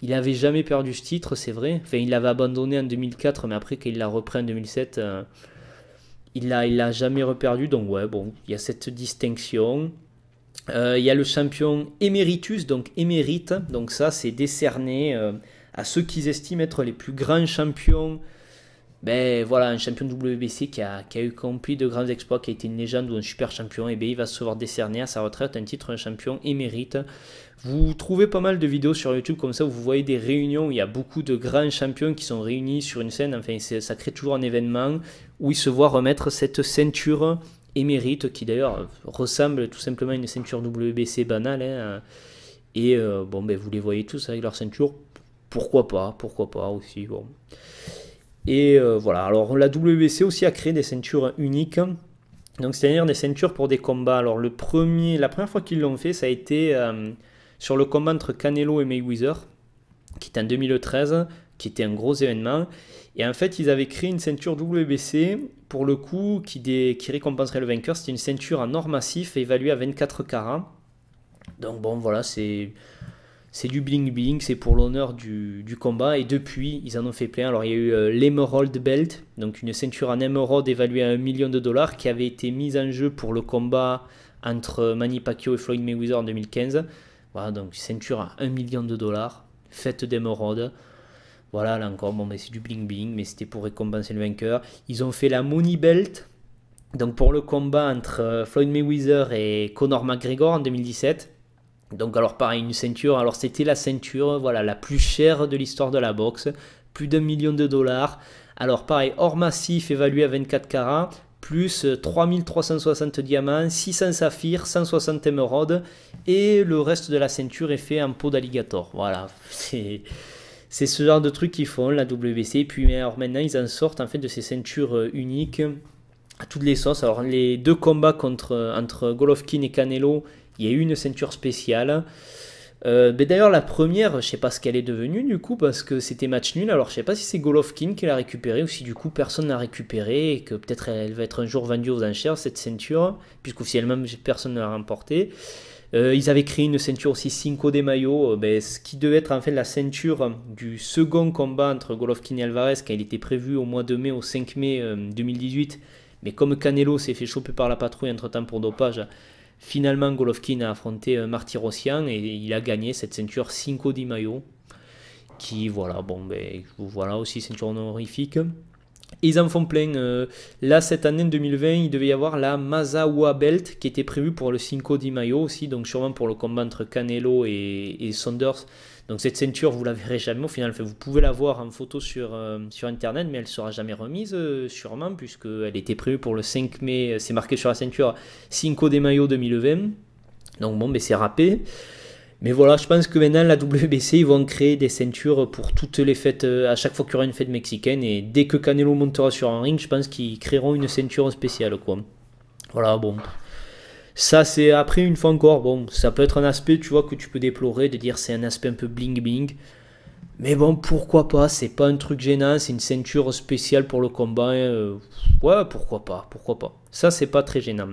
il n'avait jamais perdu ce titre, c'est vrai. Enfin il l'avait abandonné en 2004 mais après qu'il l'a repris en 2007, euh, il l'a il l'a jamais reperdu donc ouais bon, il y a cette distinction. il y a le champion éméritus, donc émérite, donc ça c'est décerné à ceux qu'ils estiment être les plus grands champions ben voilà, un champion WBC qui a, eu accompli de grands exploits, qui a été une légende ou un super champion, et eh ben, il va se voir décerner à sa retraite un titre, un champion émérite. Vous trouvez pas mal de vidéos sur YouTube comme ça où vous voyez des réunions où il y a beaucoup de grands champions qui sont réunis sur une scène, enfin ça crée toujours un événement où ils se voient remettre cette ceinture émérite qui d'ailleurs ressemble tout simplement à une ceinture WBC banale. Hein. et euh, bon, ben vous les voyez tous avec leur ceinture, pourquoi pas, pourquoi pas aussi. Bon. Et euh, voilà, alors la WBC aussi a créé des ceintures uniques. Donc c'est-à-dire des ceintures pour des combats. Alors le premier, la première fois qu'ils l'ont fait, ça a été euh, sur le combat entre Canelo et Mayweather, qui était en 2013, qui était un gros événement. Et en fait, ils avaient créé une ceinture WBC, pour le coup, qui, qui récompenserait le vainqueur. C'était une ceinture en or massif évaluée à 24 carats. Donc bon, voilà, c'est c'est du bling bling, c'est pour l'honneur du, combat. Et depuis, ils en ont fait plein. Alors il y a eu euh, l'Emerald Belt, donc une ceinture en émeraude évaluée à 1 million de dollars qui avait été mise en jeu pour le combat entre Manny Pacquiao et Floyd Mayweather en 2015. Voilà, donc ceinture à 1 million de dollars, faite d'émeraude. Voilà, là encore, bon, mais ben, c'est du bling bling, mais c'était pour récompenser le vainqueur. Ils ont fait la Money Belt, donc pour le combat entre euh, Floyd Mayweather et Conor McGregor en 2017. Donc alors pareil, une ceinture, alors c'était la ceinture voilà, la plus chère de l'histoire de la boxe, plus d'un million de dollars. Alors pareil, or massif évalué à 24 carats, plus 3360 euh, diamants, 600 saphirs, 160 émeraudes, et le reste de la ceinture est fait en peau d'alligator. Voilà, c'est ce genre de truc qu'ils font, la WC. Puis alors maintenant, ils en sortent en fait de ces ceintures euh, uniques à toutes les sauces. Alors les deux combats contre, euh, entre Golovkin et Canelo il y a eu une ceinture spéciale. Euh, mais d'ailleurs, la première, je sais pas ce qu'elle est devenue du coup, parce que c'était match nul. Alors, je sais pas si c'est Golovkin qui l'a récupérée ou si du coup personne n'a récupéré et que peut-être elle va être un jour vendue aux enchères cette ceinture, puisqu'officiellement personne ne l'a remportée. Euh, ils avaient créé une ceinture aussi Cinco de Mayo, euh, ben, ce qui devait être en fait la ceinture du second combat entre Golovkin et Alvarez, qui il était prévu au mois de mai au 5 mai 2018. Mais comme Canelo s'est fait choper par la patrouille entre temps pour dopage, Finalement, Golovkin a affronté euh, Martirosian et il a gagné cette ceinture Cinco di Mayo, qui, voilà, bon, ben, voilà aussi ceinture honorifique. Ils en font plein. Euh, là, cette année 2020, il devait y avoir la Mazawa Belt qui était prévue pour le Cinco di Mayo aussi, donc sûrement pour le combat entre Canelo et Saunders donc cette ceinture, vous la verrez jamais au final. vous pouvez la voir en photo sur, euh, sur Internet, mais elle sera jamais remise euh, sûrement, puisque elle était prévue pour le 5 mai. Euh, c'est marqué sur la ceinture 5 de Mayo 2020. Donc bon, mais ben, c'est râpé. Mais voilà, je pense que maintenant la WBC, ils vont créer des ceintures pour toutes les fêtes, à chaque fois qu'il y aura une fête mexicaine. Et dès que Canelo montera sur un ring, je pense qu'ils créeront une ceinture spéciale. Quoi. Voilà, bon. Ça, c'est après, une fois encore, bon, ça peut être un aspect, tu vois, que tu peux déplorer, de dire c'est un aspect un peu bling-bling. Mais bon, pourquoi pas C'est pas un truc gênant, c'est une ceinture spéciale pour le combat. Hein, euh, ouais, pourquoi pas Pourquoi pas Ça, c'est pas très gênant.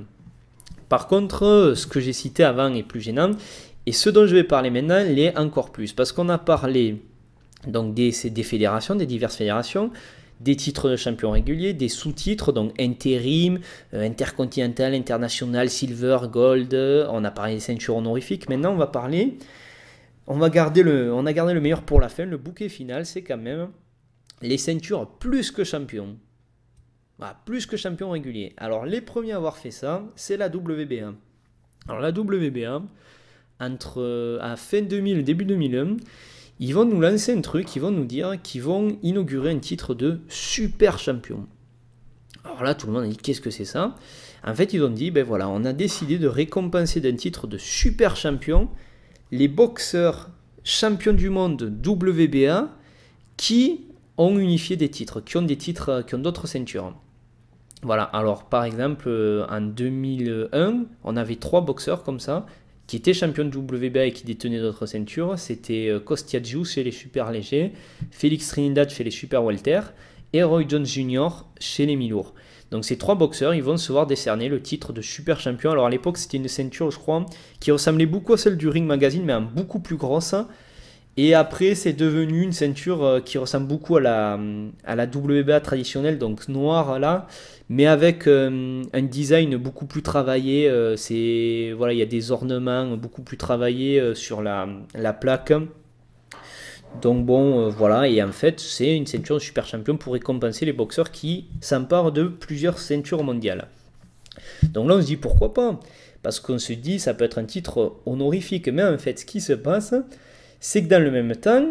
Par contre, euh, ce que j'ai cité avant est plus gênant. Et ce dont je vais parler maintenant l'est encore plus. Parce qu'on a parlé donc des, des fédérations, des diverses fédérations des titres de champion régulier, des sous-titres, donc intérim, euh, intercontinental, international, silver, gold. Euh, on a parlé des ceintures honorifiques. Maintenant, on va parler. On, va garder le, on a gardé le meilleur pour la fin. Le bouquet final, c'est quand même les ceintures plus que champion. plus que champion régulier. Alors, les premiers à avoir fait ça, c'est la WBA. Alors, la WBA, entre euh, à fin 2000 début 2001, ils vont nous lancer un truc, ils vont nous dire qu'ils vont inaugurer un titre de super champion. Alors là, tout le monde a dit qu'est-ce que c'est ça En fait, ils ont dit ben voilà, on a décidé de récompenser d'un titre de super champion les boxeurs champions du monde WBA qui ont unifié des titres, qui ont des titres, qui ont d'autres ceintures. Voilà, alors par exemple, euh, en 2001, on avait trois boxeurs comme ça qui était champion de WBA et qui détenait d'autres ceintures, c'était euh, Kostiadjiou chez les super légers, Félix Trinidad chez les super welter et Roy Jones Jr. chez les mi Donc ces trois boxeurs, ils vont se voir décerner le titre de super champion. Alors à l'époque, c'était une ceinture, je crois, qui ressemblait beaucoup à celle du Ring Magazine, mais en beaucoup plus grosse. Hein, et après, c'est devenu une ceinture euh, qui ressemble beaucoup à la, à la WBA traditionnelle, donc noire là, mais avec euh, un design beaucoup plus travaillé. Euh, c'est voilà, il y a des ornements beaucoup plus travaillés sur la, plaque. Donc bon, voilà, et en fait, c'est une ceinture super champion pour récompenser les boxeurs qui s'emparent de plusieurs ceintures mondiales. Donc là, on se dit pourquoi pas Parce qu'on se dit, ça peut être un titre honorifique, mais en fait, ce qui se passe, c'est que dans le même temps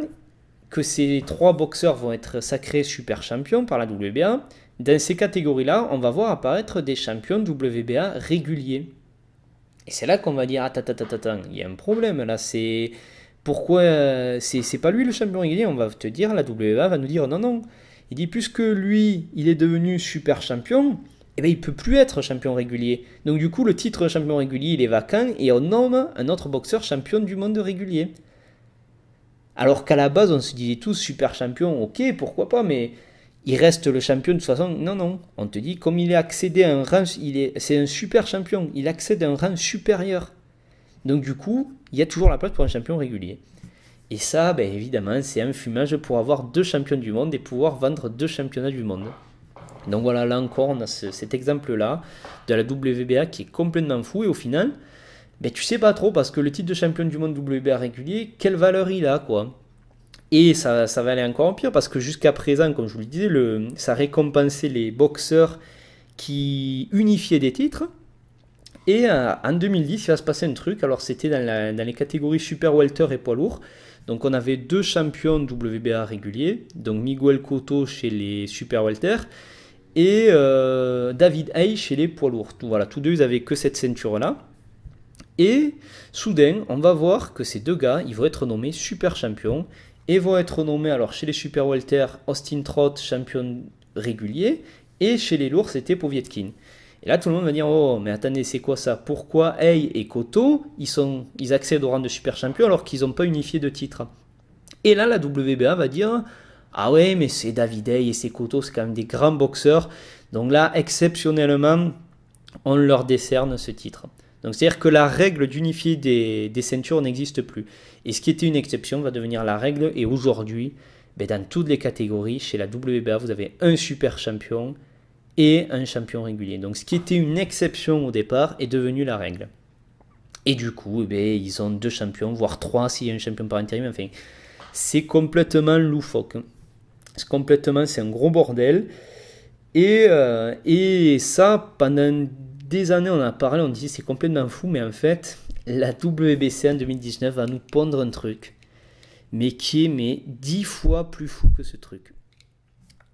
que ces trois boxeurs vont être sacrés super champions par la WBA, dans ces catégories-là, on va voir apparaître des champions WBA réguliers. Et c'est là qu'on va dire, attends, attends, il y a un problème, là, c'est... Pourquoi euh, c'est pas lui le champion régulier On va te dire, la WBA va nous dire, non, non. Il dit, puisque lui, il est devenu super champion, eh ne ben, il peut plus être champion régulier. Donc du coup, le titre champion régulier, il est vacant, et on nomme un autre boxeur champion du monde régulier. Alors qu'à la base, on se disait tous super champion, ok, pourquoi pas, mais il reste le champion de toute façon. Non, non. On te dit, comme il est accédé à un rang, il est, c'est un super champion. Il accède à un rang supérieur. Donc, du coup, il y a toujours la place pour un champion régulier. Et ça, ben, évidemment, c'est un fumage pour avoir deux champions du monde et pouvoir vendre deux championnats du monde. Donc voilà, là encore, on a cet exemple-là de la WBA qui est complètement fou et au final, mais tu sais pas trop parce que le titre de champion du monde WBA régulier, quelle valeur il a quoi. Et ça, va aller encore en pire parce que jusqu'à présent, comme je vous le disais, le, ça récompensait les boxeurs qui unifiaient des titres. Et euh, en 2010, il va se passer un truc. Alors, c'était dans, les catégories super welter et poids lourd. Donc, on avait deux champions WBA réguliers. Donc, Miguel Cotto chez les super welter et euh, David Hay chez les poids lourds. voilà, tous deux, ils avaient que cette ceinture-là. Et soudain, on va voir que ces deux gars, ils vont être nommés super champions et vont être nommés alors chez les super welter Austin Trott champion régulier et chez les lourds c'était Povietkin. Et là tout le monde va dire oh mais attendez c'est quoi ça Pourquoi Hay et Koto ils sont ils accèdent au rang de super champion alors qu'ils n'ont pas unifié de titre Et là la WBA va dire ah ouais mais c'est David Hay et c'est Koto c'est quand même des grands boxeurs donc là exceptionnellement on leur décerne ce titre. Donc c'est-à-dire que la règle d'unifier des, des, ceintures n'existe plus. Et ce qui était une exception va devenir la règle. Et aujourd'hui, ben dans toutes les catégories, chez la WBA, vous avez un super champion et un champion régulier. Donc ce qui était une exception au départ est devenu la règle. Et du coup, ben, ils ont deux champions, voire trois s'il y a un champion par intérim. Enfin, c'est complètement loufoque. C'est complètement, c'est un gros bordel. Et, euh, et ça, pendant des années, on en a parlé, on disait c'est complètement fou, mais en fait, la WBC en 2019 va nous pondre un truc, mais qui est mais, 10 fois plus fou que ce truc.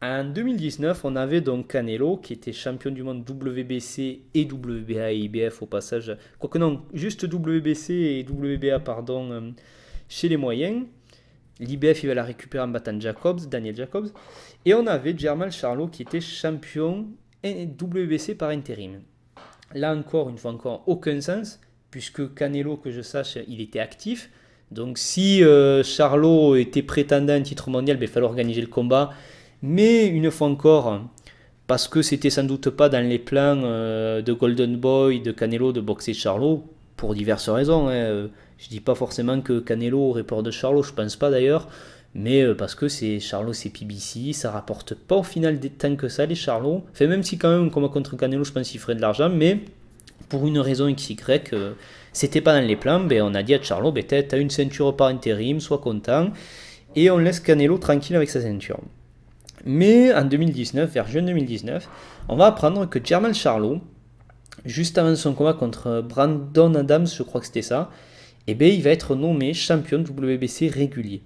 En 2019, on avait donc Canelo, qui était champion du monde WBC et WBA et IBF au passage. Quoique non, juste WBC et WBA, pardon, euh, chez les moyens. L'IBF, il va la récupérer en battant Jacobs, Daniel Jacobs. Et on avait Germain Charlot, qui était champion WBC par intérim. Là encore, une fois encore, aucun sens, puisque Canelo, que je sache, il était actif. Donc si euh, Charlot était prétendant à un titre mondial, ben, il fallait organiser le combat. Mais une fois encore, parce que c'était sans doute pas dans les plans euh, de Golden Boy, de Canelo, de boxer Charlot, pour diverses raisons. je hein. euh, Je dis pas forcément que Canelo aurait peur de Charlot, je pense pas d'ailleurs mais euh, parce que c'est Charlot, c'est PBC, ça rapporte pas au final des temps que ça, les Charlots. Fait même si quand même, combat contre Canelo, je pense qu'il ferait de l'argent, mais pour une raison XY, euh, c'était pas dans les plans, ben, on a dit à Charlot, ben, t'as une ceinture par intérim, sois content, et on laisse Canelo tranquille avec sa ceinture. Mais en 2019, vers juin 2019, on va apprendre que German Charlot, juste avant son combat contre Brandon Adams, je crois que c'était ça, et eh ben, il va être nommé champion de WBC régulier.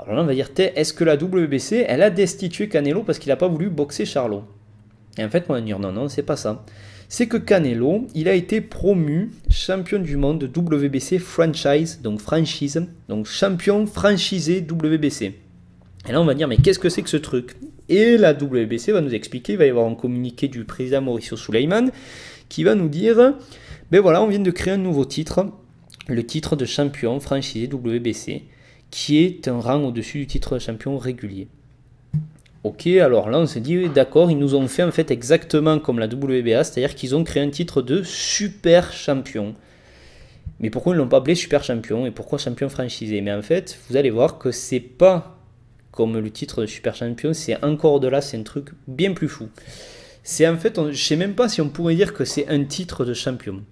Alors là, on va dire, est-ce que la WBC, elle a destitué Canelo parce qu'il n'a pas voulu boxer Charlot Et en fait, on va dire, non, non, c'est pas ça. C'est que Canelo, il a été promu champion du monde WBC franchise, donc franchise, donc champion franchisé WBC. Et là, on va dire, mais qu'est-ce que c'est que ce truc Et la WBC va nous expliquer, il va y avoir un communiqué du président Mauricio Suleiman qui va nous dire, ben voilà, on vient de créer un nouveau titre, le titre de champion franchisé WBC qui est un rang au-dessus du titre de champion régulier. Ok, alors là on s'est dit, d'accord, ils nous ont fait en fait exactement comme la WBA, c'est-à-dire qu'ils ont créé un titre de super champion. Mais pourquoi ils ne l'ont pas appelé super champion et pourquoi champion franchisé Mais en fait, vous allez voir que c'est pas comme le titre de super champion, c'est encore de là, c'est un truc bien plus fou. C'est en fait, je sais même pas si on pourrait dire que c'est un titre de champion.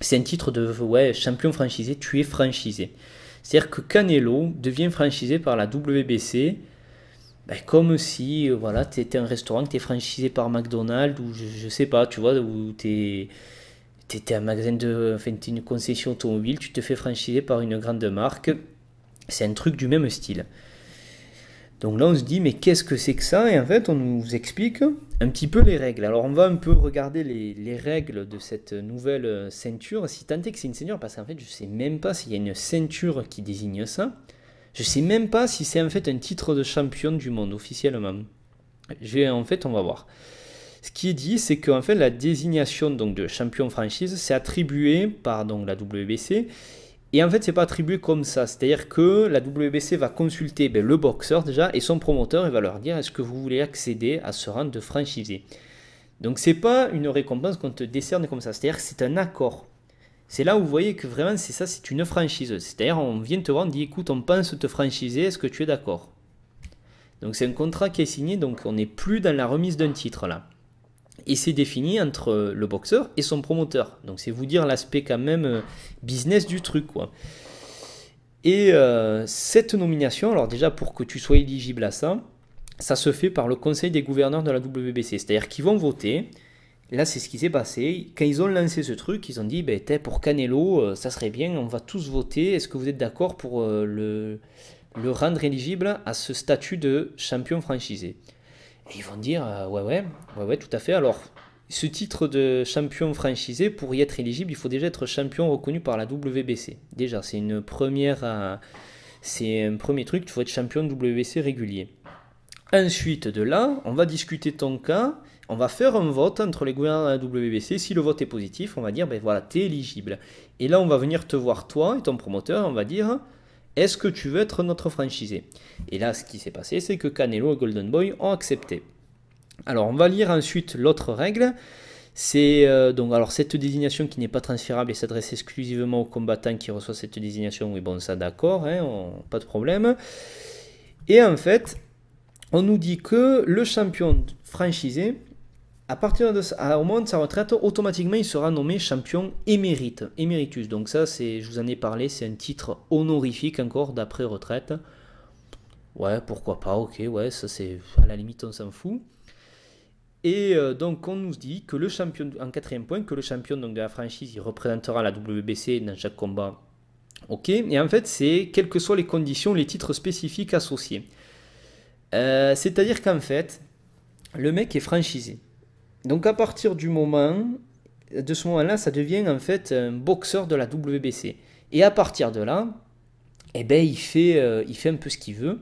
C'est un titre de ouais, champion franchisé, tu es franchisé. C'est-à-dire que Canelo devient franchisé par la WBC, ben, comme si euh, voilà, tu étais un restaurant, que tu es franchisé par McDonald's, ou je, ne sais pas, tu vois, ou tu étais un magasin de. Enfin, es une concession automobile, tu te fais franchiser par une grande marque. C'est un truc du même style. Donc là, on se dit, mais qu'est-ce que c'est que ça Et en fait, on nous explique un petit peu les règles. Alors, on va un peu regarder les, règles de cette nouvelle ceinture, si tant est que c'est une ceinture, parce qu'en fait, je ne sais même pas s'il y a une ceinture qui désigne ça. Je ne sais même pas si c'est en fait un titre de champion du monde officiellement. En fait, on va voir. Ce qui est dit, c'est qu'en fait, la désignation donc, de champion franchise, c'est attribué par donc, la WBC et en fait, c'est pas attribué comme ça. C'est-à-dire que la WBC va consulter ben, le boxeur déjà et son promoteur et va leur dire est-ce que vous voulez accéder à ce rang de franchisé Donc c'est pas une récompense qu'on te décerne comme ça. C'est-à-dire que c'est un accord. C'est là où vous voyez que vraiment c'est ça, c'est une franchise. C'est-à-dire on vient te voir, on dit écoute, on pense te franchiser, est-ce que tu es d'accord Donc c'est un contrat qui est signé, donc on n'est plus dans la remise d'un titre là et c'est défini entre le boxeur et son promoteur. Donc c'est vous dire l'aspect quand même euh, business du truc quoi. Et euh, cette nomination, alors déjà pour que tu sois éligible à ça, ça se fait par le conseil des gouverneurs de la WBC, c'est-à-dire qu'ils vont voter. Là, c'est ce qui s'est passé. Quand ils ont lancé ce truc, ils ont dit ben, pour Canelo, euh, ça serait bien, on va tous voter. Est-ce que vous êtes d'accord pour le, le rendre éligible à ce statut de champion franchisé et ils vont dire euh, ouais, ouais, ouais, ouais, tout à fait. Alors, ce titre de champion franchisé, pour y être éligible, il faut déjà être champion reconnu par la WBC. Déjà, c'est une première, euh, c'est un premier truc. Il faut être champion WBC régulier. Ensuite de là, on va discuter ton cas, on va faire un vote entre les gouvernants de la WBC. Si le vote est positif, on va dire ben voilà, t'es éligible. Et là, on va venir te voir toi et ton promoteur, on va dire est-ce que tu veux être notre franchisé Et là, ce qui s'est passé, c'est que Canelo et Golden Boy ont accepté. Alors, on va lire ensuite l'autre règle. C'est euh, donc alors cette désignation qui n'est pas transférable et s'adresse exclusivement aux combattants qui reçoivent cette désignation. Oui, bon, ça d'accord, hein, pas de problème. Et en fait, on nous dit que le champion franchisé à partir de au moment de sa retraite, automatiquement, il sera nommé champion émérite, éméritus. Donc ça, c'est, je vous en ai parlé, c'est un titre honorifique encore d'après retraite. Ouais, pourquoi pas, ok, ouais, ça c'est à la limite on s'en fout. Et euh, donc on nous dit que le champion, en quatrième point, que le champion donc, de la franchise, il représentera la WBC dans chaque combat. Ok, et en fait c'est quelles que soient les conditions, les titres spécifiques associés. Euh, c'est-à-dire qu'en fait, le mec est franchisé. Donc à partir du moment, de ce moment-là, ça devient en fait un boxeur de la WBC. Et à partir de là, eh ben, il, fait, euh, il fait un peu ce qu'il veut.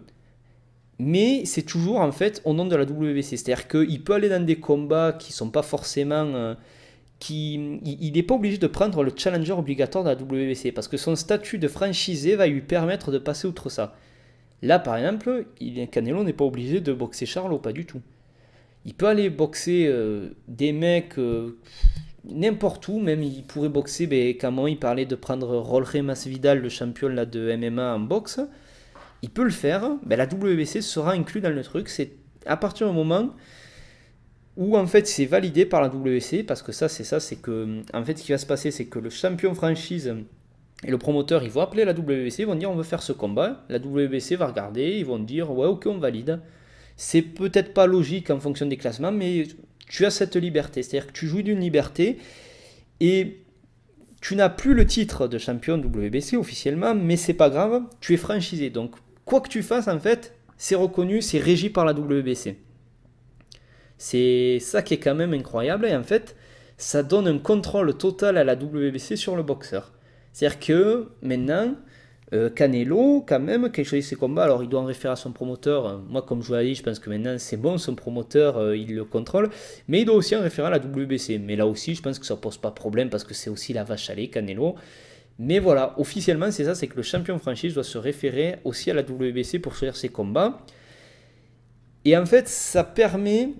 Mais c'est toujours en fait au nom de la WBC. C'est-à-dire qu'il peut aller dans des combats qui sont pas forcément... Euh, qui, il n'est pas obligé de prendre le challenger obligatoire de la WBC parce que son statut de franchisé va lui permettre de passer outre ça. Là, par exemple, il, Canelo n'est pas obligé de boxer ou pas du tout. Il peut aller boxer euh, des mecs euh, n'importe où, même il pourrait boxer, mais comment il parlait de prendre Rolre Masvidal, le champion de MMA en boxe, il peut le faire, Mais ben, la WBC sera inclue dans le truc, c'est à partir du moment où en fait c'est validé par la WBC, parce que ça c'est ça, c'est que en fait ce qui va se passer c'est que le champion franchise et le promoteur ils vont appeler la WBC, ils vont dire on veut faire ce combat, la WBC va regarder, ils vont dire ouais ok on valide, c'est peut-être pas logique en fonction des classements, mais tu as cette liberté. C'est-à-dire que tu jouis d'une liberté et tu n'as plus le titre de champion WBC officiellement, mais c'est pas grave, tu es franchisé. Donc, quoi que tu fasses, en fait, c'est reconnu, c'est régi par la WBC. C'est ça qui est quand même incroyable. Et en fait, ça donne un contrôle total à la WBC sur le boxeur. C'est-à-dire que maintenant, euh, Canelo, quand même, qui a choisi ses combats, alors il doit en référer à son promoteur. Moi, comme je vous l'ai dit, je pense que maintenant c'est bon, son promoteur, euh, il le contrôle. Mais il doit aussi en référer à la WBC. Mais là aussi, je pense que ça ne pose pas problème parce que c'est aussi la vache à lait, Canelo. Mais voilà, officiellement, c'est ça c'est que le champion franchise doit se référer aussi à la WBC pour choisir ses combats. Et en fait, ça permet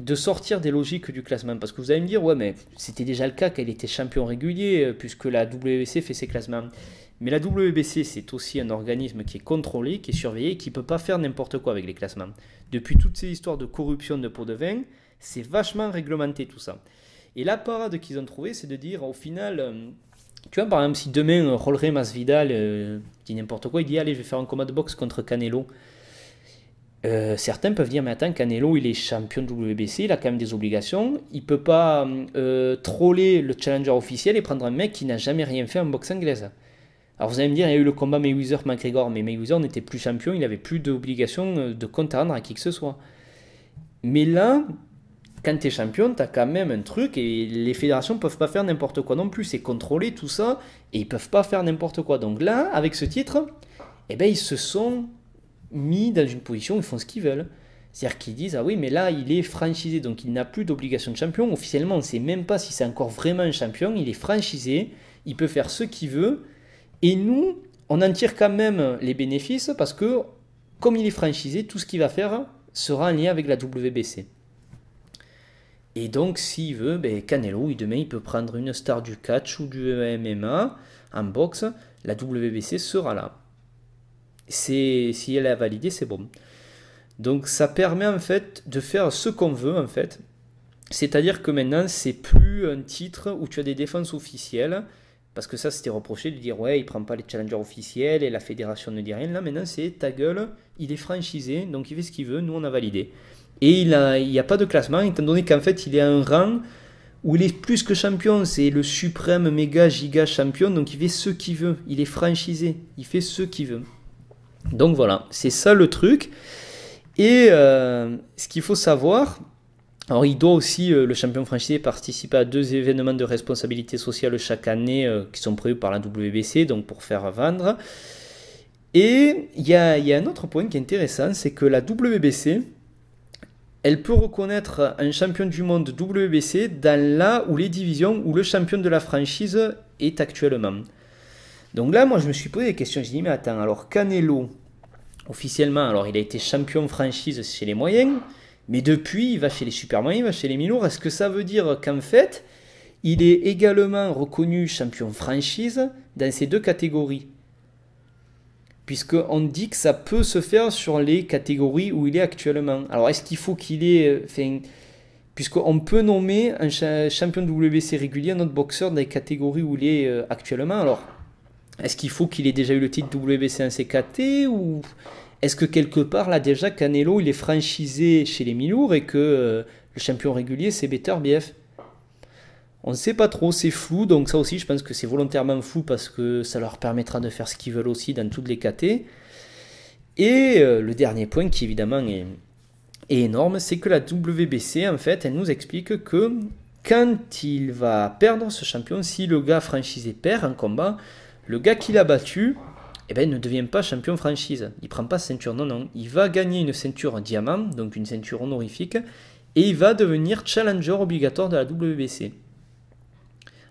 de sortir des logiques du classement. Parce que vous allez me dire, ouais, mais c'était déjà le cas qu'elle était champion régulier, euh, puisque la WBC fait ses classements. Mais la WBC, c'est aussi un organisme qui est contrôlé, qui est surveillé, qui ne peut pas faire n'importe quoi avec les classements. Depuis toutes ces histoires de corruption de pot de vin, c'est vachement réglementé tout ça. Et la parade qu'ils ont trouvée, c'est de dire au final, euh, tu vois, par exemple, si demain euh, Rolleré Masvidal euh, dit n'importe quoi, il dit allez, je vais faire un combat de boxe contre Canelo. certains peuvent dire, mais attends, Canelo, il est champion de WBC, il a quand même des obligations. Il peut pas troller le challenger officiel et prendre un mec qui n'a jamais rien fait en boxe anglaise. Alors vous allez me dire, il y a eu le combat Mayweather-McGregor, mais Mayweather n'était plus champion, il n'avait plus d'obligation euh, de contendre à qui que ce soit. Mais là, quand tu es champion, tu as quand même un truc et les fédérations peuvent pas faire n'importe quoi non plus. C'est contrôler tout ça et ils peuvent pas faire n'importe quoi. Donc là, avec ce titre, eh ben, ils se sont mis dans une position où ils font ce qu'ils veulent. C'est-à-dire qu'ils disent Ah oui, mais là, il est franchisé, donc il n'a plus d'obligation de champion. Officiellement, on ne sait même pas si c'est encore vraiment un champion. Il est franchisé, il peut faire ce qu'il veut. Et nous, on en tire quand même les bénéfices parce que, comme il est franchisé, tout ce qu'il va faire sera en lien avec la WBC. Et donc, s'il veut, ben Canelo, demain, il peut prendre une star du catch ou du MMA en boxe. La WBC sera là. Si elle est validée, c'est bon. Donc, ça permet en fait de faire ce qu'on veut en fait. C'est-à-dire que maintenant, c'est plus un titre où tu as des défenses officielles parce que ça, c'était reproché de dire, ouais, il prend pas les challengers officiels et la fédération ne dit rien. Là, maintenant, c'est ta gueule, il est franchisé, donc il fait ce qu'il veut, nous, on a validé. Et il n'y a, a, pas de classement, étant donné qu'en fait, il est à un rang où il est plus que champion, c'est le suprême méga giga champion, donc il fait ce qu'il veut, il est franchisé, il fait ce qu'il veut. Donc voilà, c'est ça le truc. Et euh, ce qu'il faut savoir, alors, il doit aussi, euh, le champion franchisé, participer à deux événements de responsabilité sociale chaque année euh, qui sont prévus par la WBC, donc pour faire vendre. Et il y, a, un autre point qui est intéressant, c'est que la WBC, elle peut reconnaître un champion du monde WBC dans là ou les divisions où le champion de la franchise est actuellement. Donc là, moi, je me suis posé des questions. J'ai dit, mais attends, alors Canelo, officiellement, alors il a été champion franchise chez les moyens. Mais depuis, il va chez les Superman, il va chez les milours. Est-ce que ça veut dire qu'en fait, il est également reconnu champion franchise dans ces deux catégories Puisqu'on dit que ça peut se faire sur les catégories où il est actuellement. Alors, est-ce qu'il faut qu'il ait. Euh, Puisqu'on peut nommer un champion WBC régulier, un autre boxeur dans les catégories où il est euh, actuellement. Alors, est-ce qu'il faut qu'il ait déjà eu le titre WBC en CKT ou est-ce que quelque part, là déjà, Canelo, il est franchisé chez les Milours et que euh, le champion régulier, c'est Better BF On ne sait pas trop, c'est flou. Donc ça aussi, je pense que c'est volontairement flou parce que ça leur permettra de faire ce qu'ils veulent aussi dans toutes les KT. Et euh, le dernier point qui évidemment est, est énorme, c'est que la WBC, en fait, elle nous explique que quand il va perdre ce champion, si le gars franchisé perd un combat, le gars qui l'a battu, eh ben, ne devient pas champion franchise. Il prend pas ceinture, non, non. Il va gagner une ceinture diamant, donc une ceinture honorifique, et il va devenir challenger obligatoire de la WBC.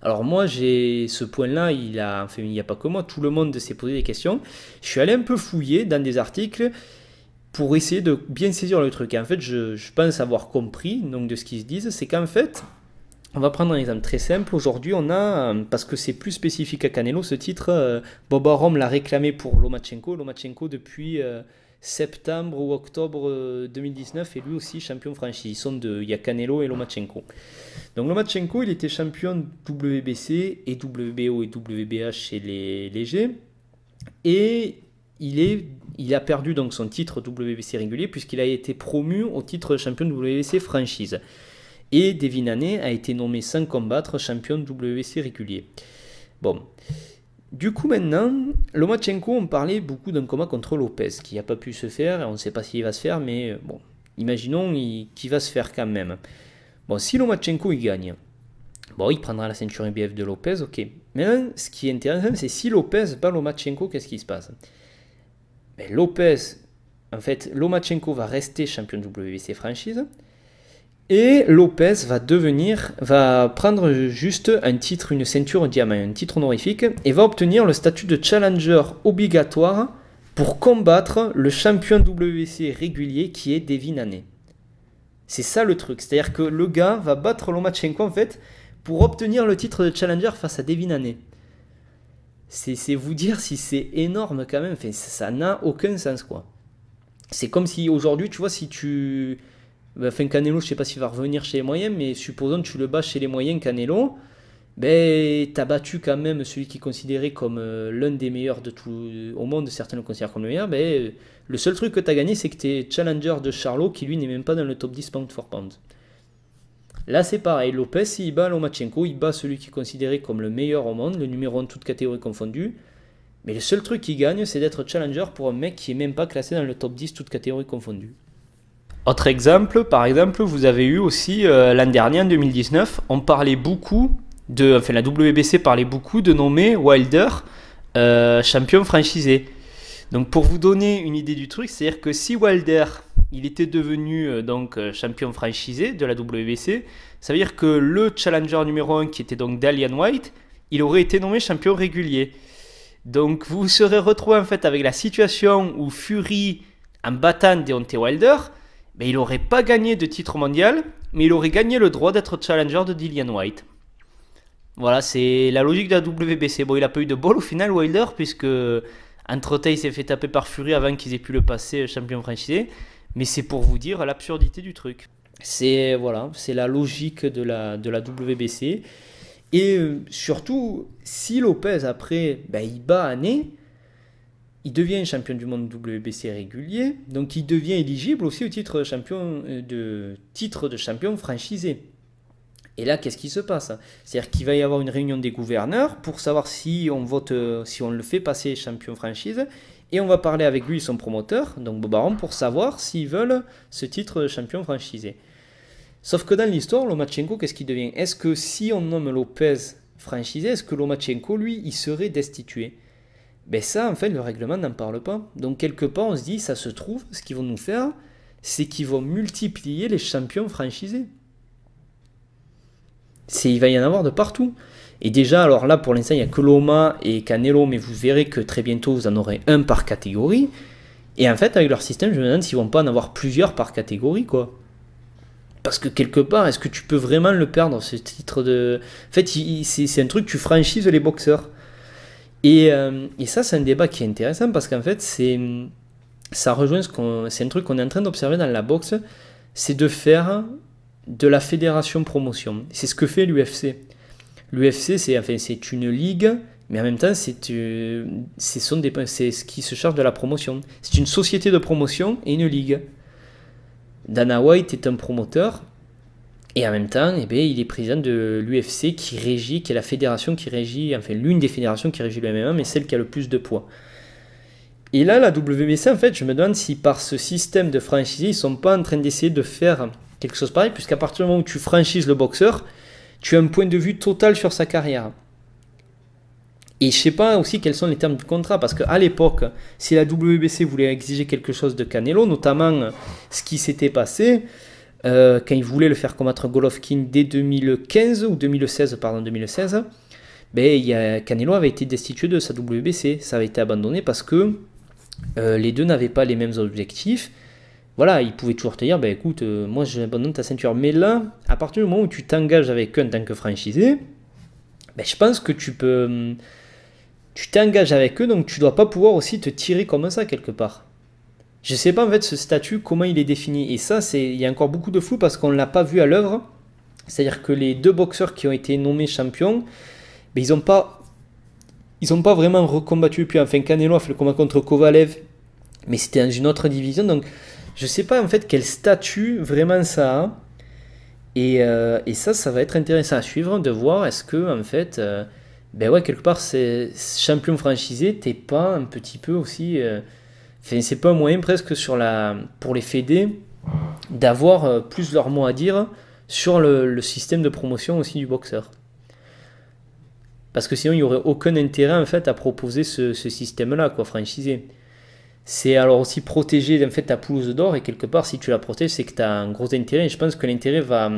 Alors moi, j'ai ce point-là, il a, il n'y a pas que moi, tout le monde s'est posé des questions. Je suis allé un peu fouiller dans des articles pour essayer de bien saisir le truc. Et en fait, je, pense avoir compris, donc de ce qu'ils se disent, c'est qu'en fait, on va prendre un exemple très simple. Aujourd'hui, on a, euh, parce que c'est plus spécifique à Canelo, ce titre, euh, Bob Arum l'a réclamé pour Lomachenko. Lomachenko, depuis euh, septembre ou octobre 2019, est lui aussi champion franchise. Ils sont il y a Canelo et Lomachenko. Donc Lomachenko, il était champion WBC et WBO et WBA chez les légers. Et il, est, il a perdu donc son titre WBC régulier puisqu'il a été promu au titre champion WBC franchise. Et Devin a été nommé sans combattre champion WC régulier. Bon. Du coup, maintenant, Lomachenko, on parlait beaucoup d'un combat contre Lopez, qui n'a pas pu se faire, et on ne sait pas s'il va se faire, mais euh, bon, imaginons qu'il va se faire quand même. Bon, si Lomachenko, il gagne, bon, il prendra la ceinture IBF de Lopez, ok. Mais hein, ce qui est intéressant, c'est si Lopez bat Lomachenko, qu'est-ce qui se passe Mais ben, Lopez, en fait, Lomachenko va rester champion de WBC franchise, et Lopez va devenir, va prendre juste un titre, une ceinture en diamant, un titre honorifique, et va obtenir le statut de challenger obligatoire pour combattre le champion WC régulier qui est Devin Haney. C'est ça le truc, c'est-à-dire que le gars va battre Lomachenko en fait pour obtenir le titre de challenger face à Devin Haney. C'est vous dire si c'est énorme quand même, ça n'a aucun sens quoi. C'est comme si aujourd'hui, tu vois, si tu ben, Canelo, je sais pas s'il va revenir chez les moyens, mais supposons que tu le bats chez les moyens, Canelo, ben, tu battu quand même celui qui est considéré comme euh, l'un des meilleurs de tout, euh, au monde, certains le considèrent comme le meilleur, ben, euh, le seul truc que tu as gagné, c'est que tu es challenger de Charlot, qui lui n'est même pas dans le top 10 pound for pound. Là, c'est pareil, Lopez, il bat Lomachenko, il bat celui qui est considéré comme le meilleur au monde, le numéro 1 toute catégorie confondue, mais le seul truc qu'il gagne, c'est d'être challenger pour un mec qui est même pas classé dans le top 10 toute catégorie confondue. Autre exemple, par exemple, vous avez eu aussi euh, l'an dernier, en 2019, on parlait beaucoup de, enfin la WBC parlait beaucoup de nommer Wilder euh, champion franchisé. Donc pour vous donner une idée du truc, c'est-à-dire que si Wilder il était devenu euh, donc champion franchisé de la WBC, ça veut dire que le challenger numéro 1 qui était donc Dalian White, il aurait été nommé champion régulier. Donc vous serez retrouvé en fait avec la situation où Fury en battant Deontay Wilder, mais il n'aurait pas gagné de titre mondial, mais il aurait gagné le droit d'être challenger de Dillian White. Voilà, c'est la logique de la WBC. Bon, il a pas eu de bol au final, Wilder, puisque entre s'est fait taper par Fury avant qu'ils aient pu le passer champion franchisé. Mais c'est pour vous dire l'absurdité du truc. C'est voilà, c'est la logique de la, de la WBC. Et euh, surtout, si Lopez, après, ben, il bat nez, il devient champion du monde WBC régulier, donc il devient éligible aussi au titre de champion euh, de, titre de champion franchisé. Et là, qu'est-ce qui se passe C'est-à-dire qu'il va y avoir une réunion des gouverneurs pour savoir si on vote, euh, si on le fait passer champion franchise, et on va parler avec lui, son promoteur, donc Bob pour savoir s'ils veulent ce titre de champion franchisé. Sauf que dans l'histoire, Lomachenko, qu'est-ce qu'il devient Est-ce que si on nomme Lopez franchisé, est-ce que Lomachenko, lui, il serait destitué mais ben ça, en fait, le règlement n'en parle pas. Donc, quelque part, on se dit, ça se trouve, ce qu'ils vont nous faire, c'est qu'ils vont multiplier les champions franchisés. Il va y en avoir de partout. Et déjà, alors là, pour l'instant, il n'y a que Loma et Canelo, mais vous verrez que très bientôt, vous en aurez un par catégorie. Et en fait, avec leur système, je me demande s'ils vont pas en avoir plusieurs par catégorie, quoi. Parce que quelque part, est-ce que tu peux vraiment le perdre, ce titre de... En fait, c'est un truc, tu franchises les boxeurs. Euh, et, ça, c'est un débat qui est intéressant parce qu'en fait, c'est ça rejoint ce qu'on, c'est un truc qu'on est en train d'observer dans la boxe, c'est de faire de la fédération promotion. C'est ce que fait l'UFC. L'UFC, c'est enfin, c'est une ligue, mais en même temps, c'est, euh, c'est ce qui se charge de la promotion. C'est une société de promotion et une ligue. Dana White est un promoteur, et en même temps, eh bien, il est président de l'UFC qui régit, qui est la fédération qui régit, enfin l'une des fédérations qui régit le MMA, mais celle qui a le plus de poids. Et là, la WBC, en fait, je me demande si par ce système de franchise, ils ne sont pas en train d'essayer de faire quelque chose pareil, puisqu'à partir du moment où tu franchises le boxeur, tu as un point de vue total sur sa carrière. Et je ne sais pas aussi quels sont les termes du contrat, parce qu'à l'époque, si la WBC voulait exiger quelque chose de Canelo, notamment ce qui s'était passé, euh, quand il voulait le faire combattre Golovkin dès 2015 ou 2016, pardon, 2016, ben, il Canelo avait été destitué de sa WBC, ça avait été abandonné parce que euh, les deux n'avaient pas les mêmes objectifs. Voilà, il pouvait toujours te dire, ben écoute, euh, moi j'abandonne ta ceinture. Mais là, à partir du moment où tu t'engages avec eux en tant que franchisé, ben, je pense que tu peux... Hum, tu t'engages avec eux, donc tu dois pas pouvoir aussi te tirer comme ça quelque part. Je sais pas en fait ce statut, comment il est défini. Et ça, c'est il y a encore beaucoup de flou parce qu'on ne l'a pas vu à l'œuvre. C'est-à-dire que les deux boxeurs qui ont été nommés champions, mais ben, ils n'ont pas, ils ont pas vraiment recombattu. Puis enfin, Canelo a fait le combat contre Kovalev, mais c'était dans une autre division. Donc, je ne sais pas en fait quel statut vraiment ça a. Euh, et, ça, ça va être intéressant à suivre, de voir est-ce que en fait, euh, ben ouais, quelque part, c'est champion franchisé, t'es pas un petit peu aussi. Euh, Enfin, c'est pas un moyen presque sur la, pour les fédés d'avoir euh, plus leur mot à dire sur le, système de promotion aussi du boxeur. Parce que sinon, il n'y aurait aucun intérêt en fait à proposer ce, système-là, quoi, franchisé. C'est alors aussi protéger en fait ta pelouse d'or et quelque part, si tu la protèges, c'est que tu as un gros intérêt. Et je pense que l'intérêt va,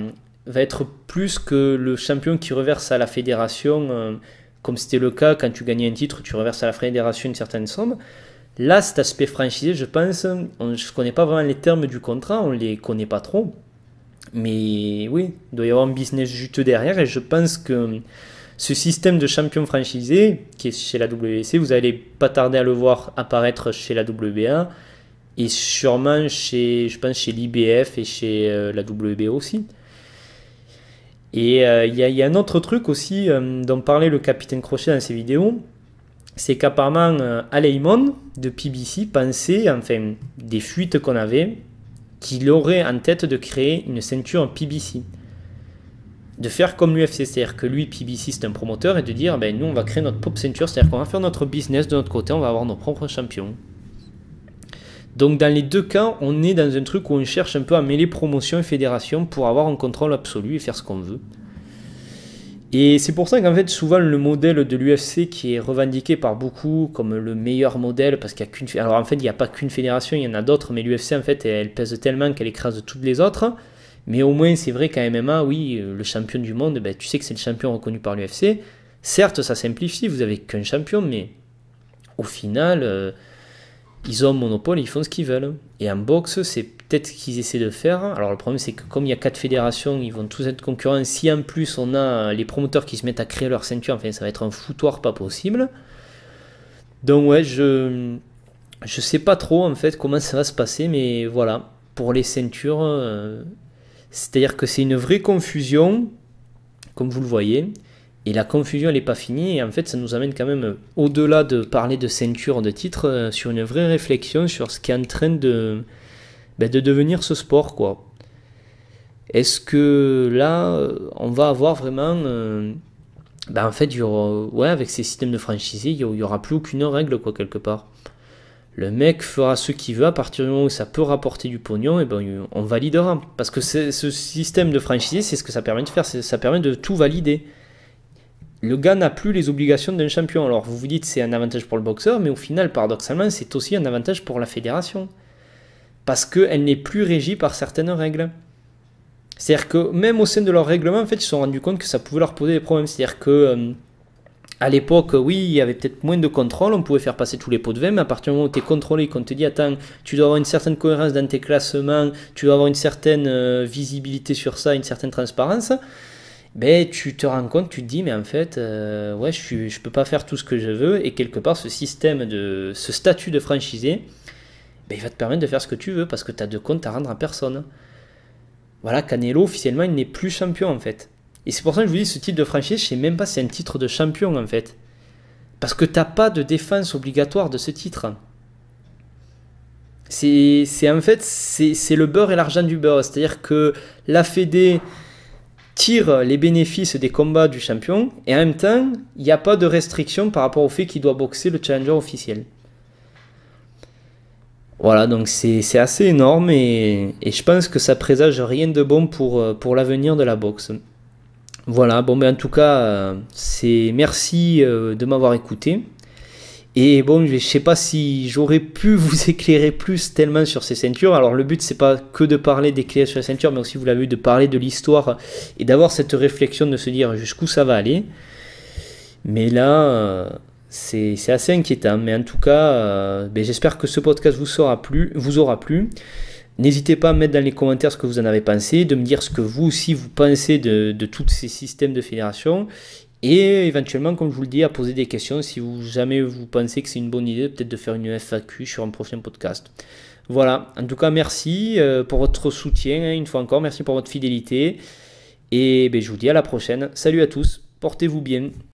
va être plus que le champion qui reverse à la fédération, euh, comme c'était le cas quand tu gagnais un titre, tu reverses à la fédération une certaine somme. Là, cet aspect franchisé, je pense, on ne connaît pas vraiment les termes du contrat, on ne les connaît pas trop. Mais oui, il doit y avoir un business juteux derrière et je pense que ce système de champion franchisé qui est chez la WC, e, vous allez pas tarder à le voir apparaître chez la WBA et sûrement chez, je pense, chez l'IBF et chez euh, la WBA aussi. Et euh, il y, a un autre truc aussi euh, dont parlait le capitaine Crochet dans ses vidéos, c'est qu'apparemment euh, de PBC pensait, enfin, des fuites qu'on avait, qu'il aurait en tête de créer une ceinture en PBC. De faire comme l'UFC, c'est-à-dire que lui, PBC, c'est un promoteur, et de dire, ben, nous, on va créer notre propre ceinture, c'est-à-dire qu'on va faire notre business de notre côté, on va avoir nos propres champions. Donc dans les deux cas, on est dans un truc où on cherche un peu à mêler promotion et fédération pour avoir un contrôle absolu et faire ce qu'on veut. Et c'est pour ça qu'en fait, souvent, le modèle de l'UFC qui est revendiqué par beaucoup comme le meilleur modèle, parce qu'il n'y a qu'une. en fait, il a pas qu'une fédération, il y en a d'autres, mais l'UFC, en fait, elle, pèse tellement qu'elle écrase toutes les autres. Mais au moins, c'est vrai qu'en MMA, oui, euh, le champion du monde, ben, tu sais que c'est le champion reconnu par l'UFC. Certes, ça simplifie, vous n'avez qu'un champion, mais au final, euh, ils ont monopole, ils font ce qu'ils veulent. Et en boxe, c'est qu'ils essaient de faire. Alors le problème c'est que comme il y a quatre fédérations, ils vont tous être concurrents. Si en plus on a les promoteurs qui se mettent à créer leur ceinture, enfin ça va être un foutoir pas possible. Donc ouais, je je sais pas trop en fait comment ça va se passer, mais voilà pour les ceintures, euh, c'est-à-dire que c'est une vraie confusion, comme vous le voyez. Et la confusion, elle n'est pas finie. Et en fait, ça nous amène quand même, euh, au-delà de parler de ceinture, de titre, euh, sur une vraie réflexion sur ce qui est en train de, ben, de devenir ce sport, quoi. Est-ce que là, euh, on va avoir vraiment... Euh, ben, en fait, euh, avec ces systèmes de franchisés, il n'y aura plus aucune règle, quoi, quelque part. Le mec fera ce qu'il veut, à partir du moment où ça peut rapporter du pognon, et ben on validera. Parce que ce système de franchisé, c'est ce que ça permet de faire, ça permet de tout valider. Le gars n'a plus les obligations d'un champion. Alors vous vous dites c'est un avantage pour le boxeur, mais au final, paradoxalement, c'est aussi un avantage pour la fédération parce qu'elle n'est plus régie par certaines règles. C'est-à-dire que même au sein de leur règlement, en fait, ils se sont rendus compte que ça pouvait leur poser des problèmes. C'est-à-dire que euh, à l'époque, oui, il y avait peut-être moins de contrôle, on pouvait faire passer tous les pots de vin, mais à partir du moment où tu es contrôlé, qu'on te dit, attends, tu dois avoir une certaine cohérence dans tes classements, tu dois avoir une certaine euh, visibilité sur ça, une certaine transparence, ben, tu te rends compte, tu te dis, mais en fait, euh, ouais, je ne peux pas faire tout ce que je veux, et quelque part, ce système de, ce statut de franchisé, ben, il va te permettre de faire ce que tu veux parce que tu as de comptes à rendre à personne. Voilà, Canelo, officiellement, il n'est plus champion en fait. Et c'est pour ça que je vous dis, ce titre de franchise, je sais même pas si c'est un titre de champion en fait. Parce que t'as pas de défense obligatoire de ce titre. C'est en fait, c'est le beurre et l'argent du beurre. C'est-à-dire que la Fédé tire les bénéfices des combats du champion et en même temps, il n'y a pas de restriction par rapport au fait qu'il doit boxer le challenger officiel. Voilà, donc c'est assez énorme et, je pense que ça présage rien de bon pour, euh, pour l'avenir de la boxe. Voilà, bon, mais ben, en tout cas, euh, c'est merci euh, de m'avoir écouté. Et bon, je sais pas si j'aurais pu (laughs) vous éclairer plus tellement sur ces ceintures. Alors le but c'est pas que de parler d'éclairer sur les ceintures, mais aussi vous l'avez vu de parler de l'histoire et d'avoir cette réflexion de se dire jusqu'où ça va aller. Mais là, c'est assez inquiétant. Mais en tout cas, euh, ben, j'espère que ce podcast vous, sera plu, vous aura plu. N'hésitez pas à mettre dans les commentaires ce que vous en avez pensé, de me dire ce que vous aussi vous pensez de, tous ces systèmes de fédération. Et éventuellement, comme je vous le dis, à poser des questions si vous, jamais vous pensez que c'est une bonne idée, peut-être de faire une FAQ sur un prochain podcast. Voilà, en tout cas, merci euh, pour votre soutien, hein, une fois encore, merci pour votre fidélité. Et ben, je vous dis à la prochaine. Salut à tous, portez-vous bien.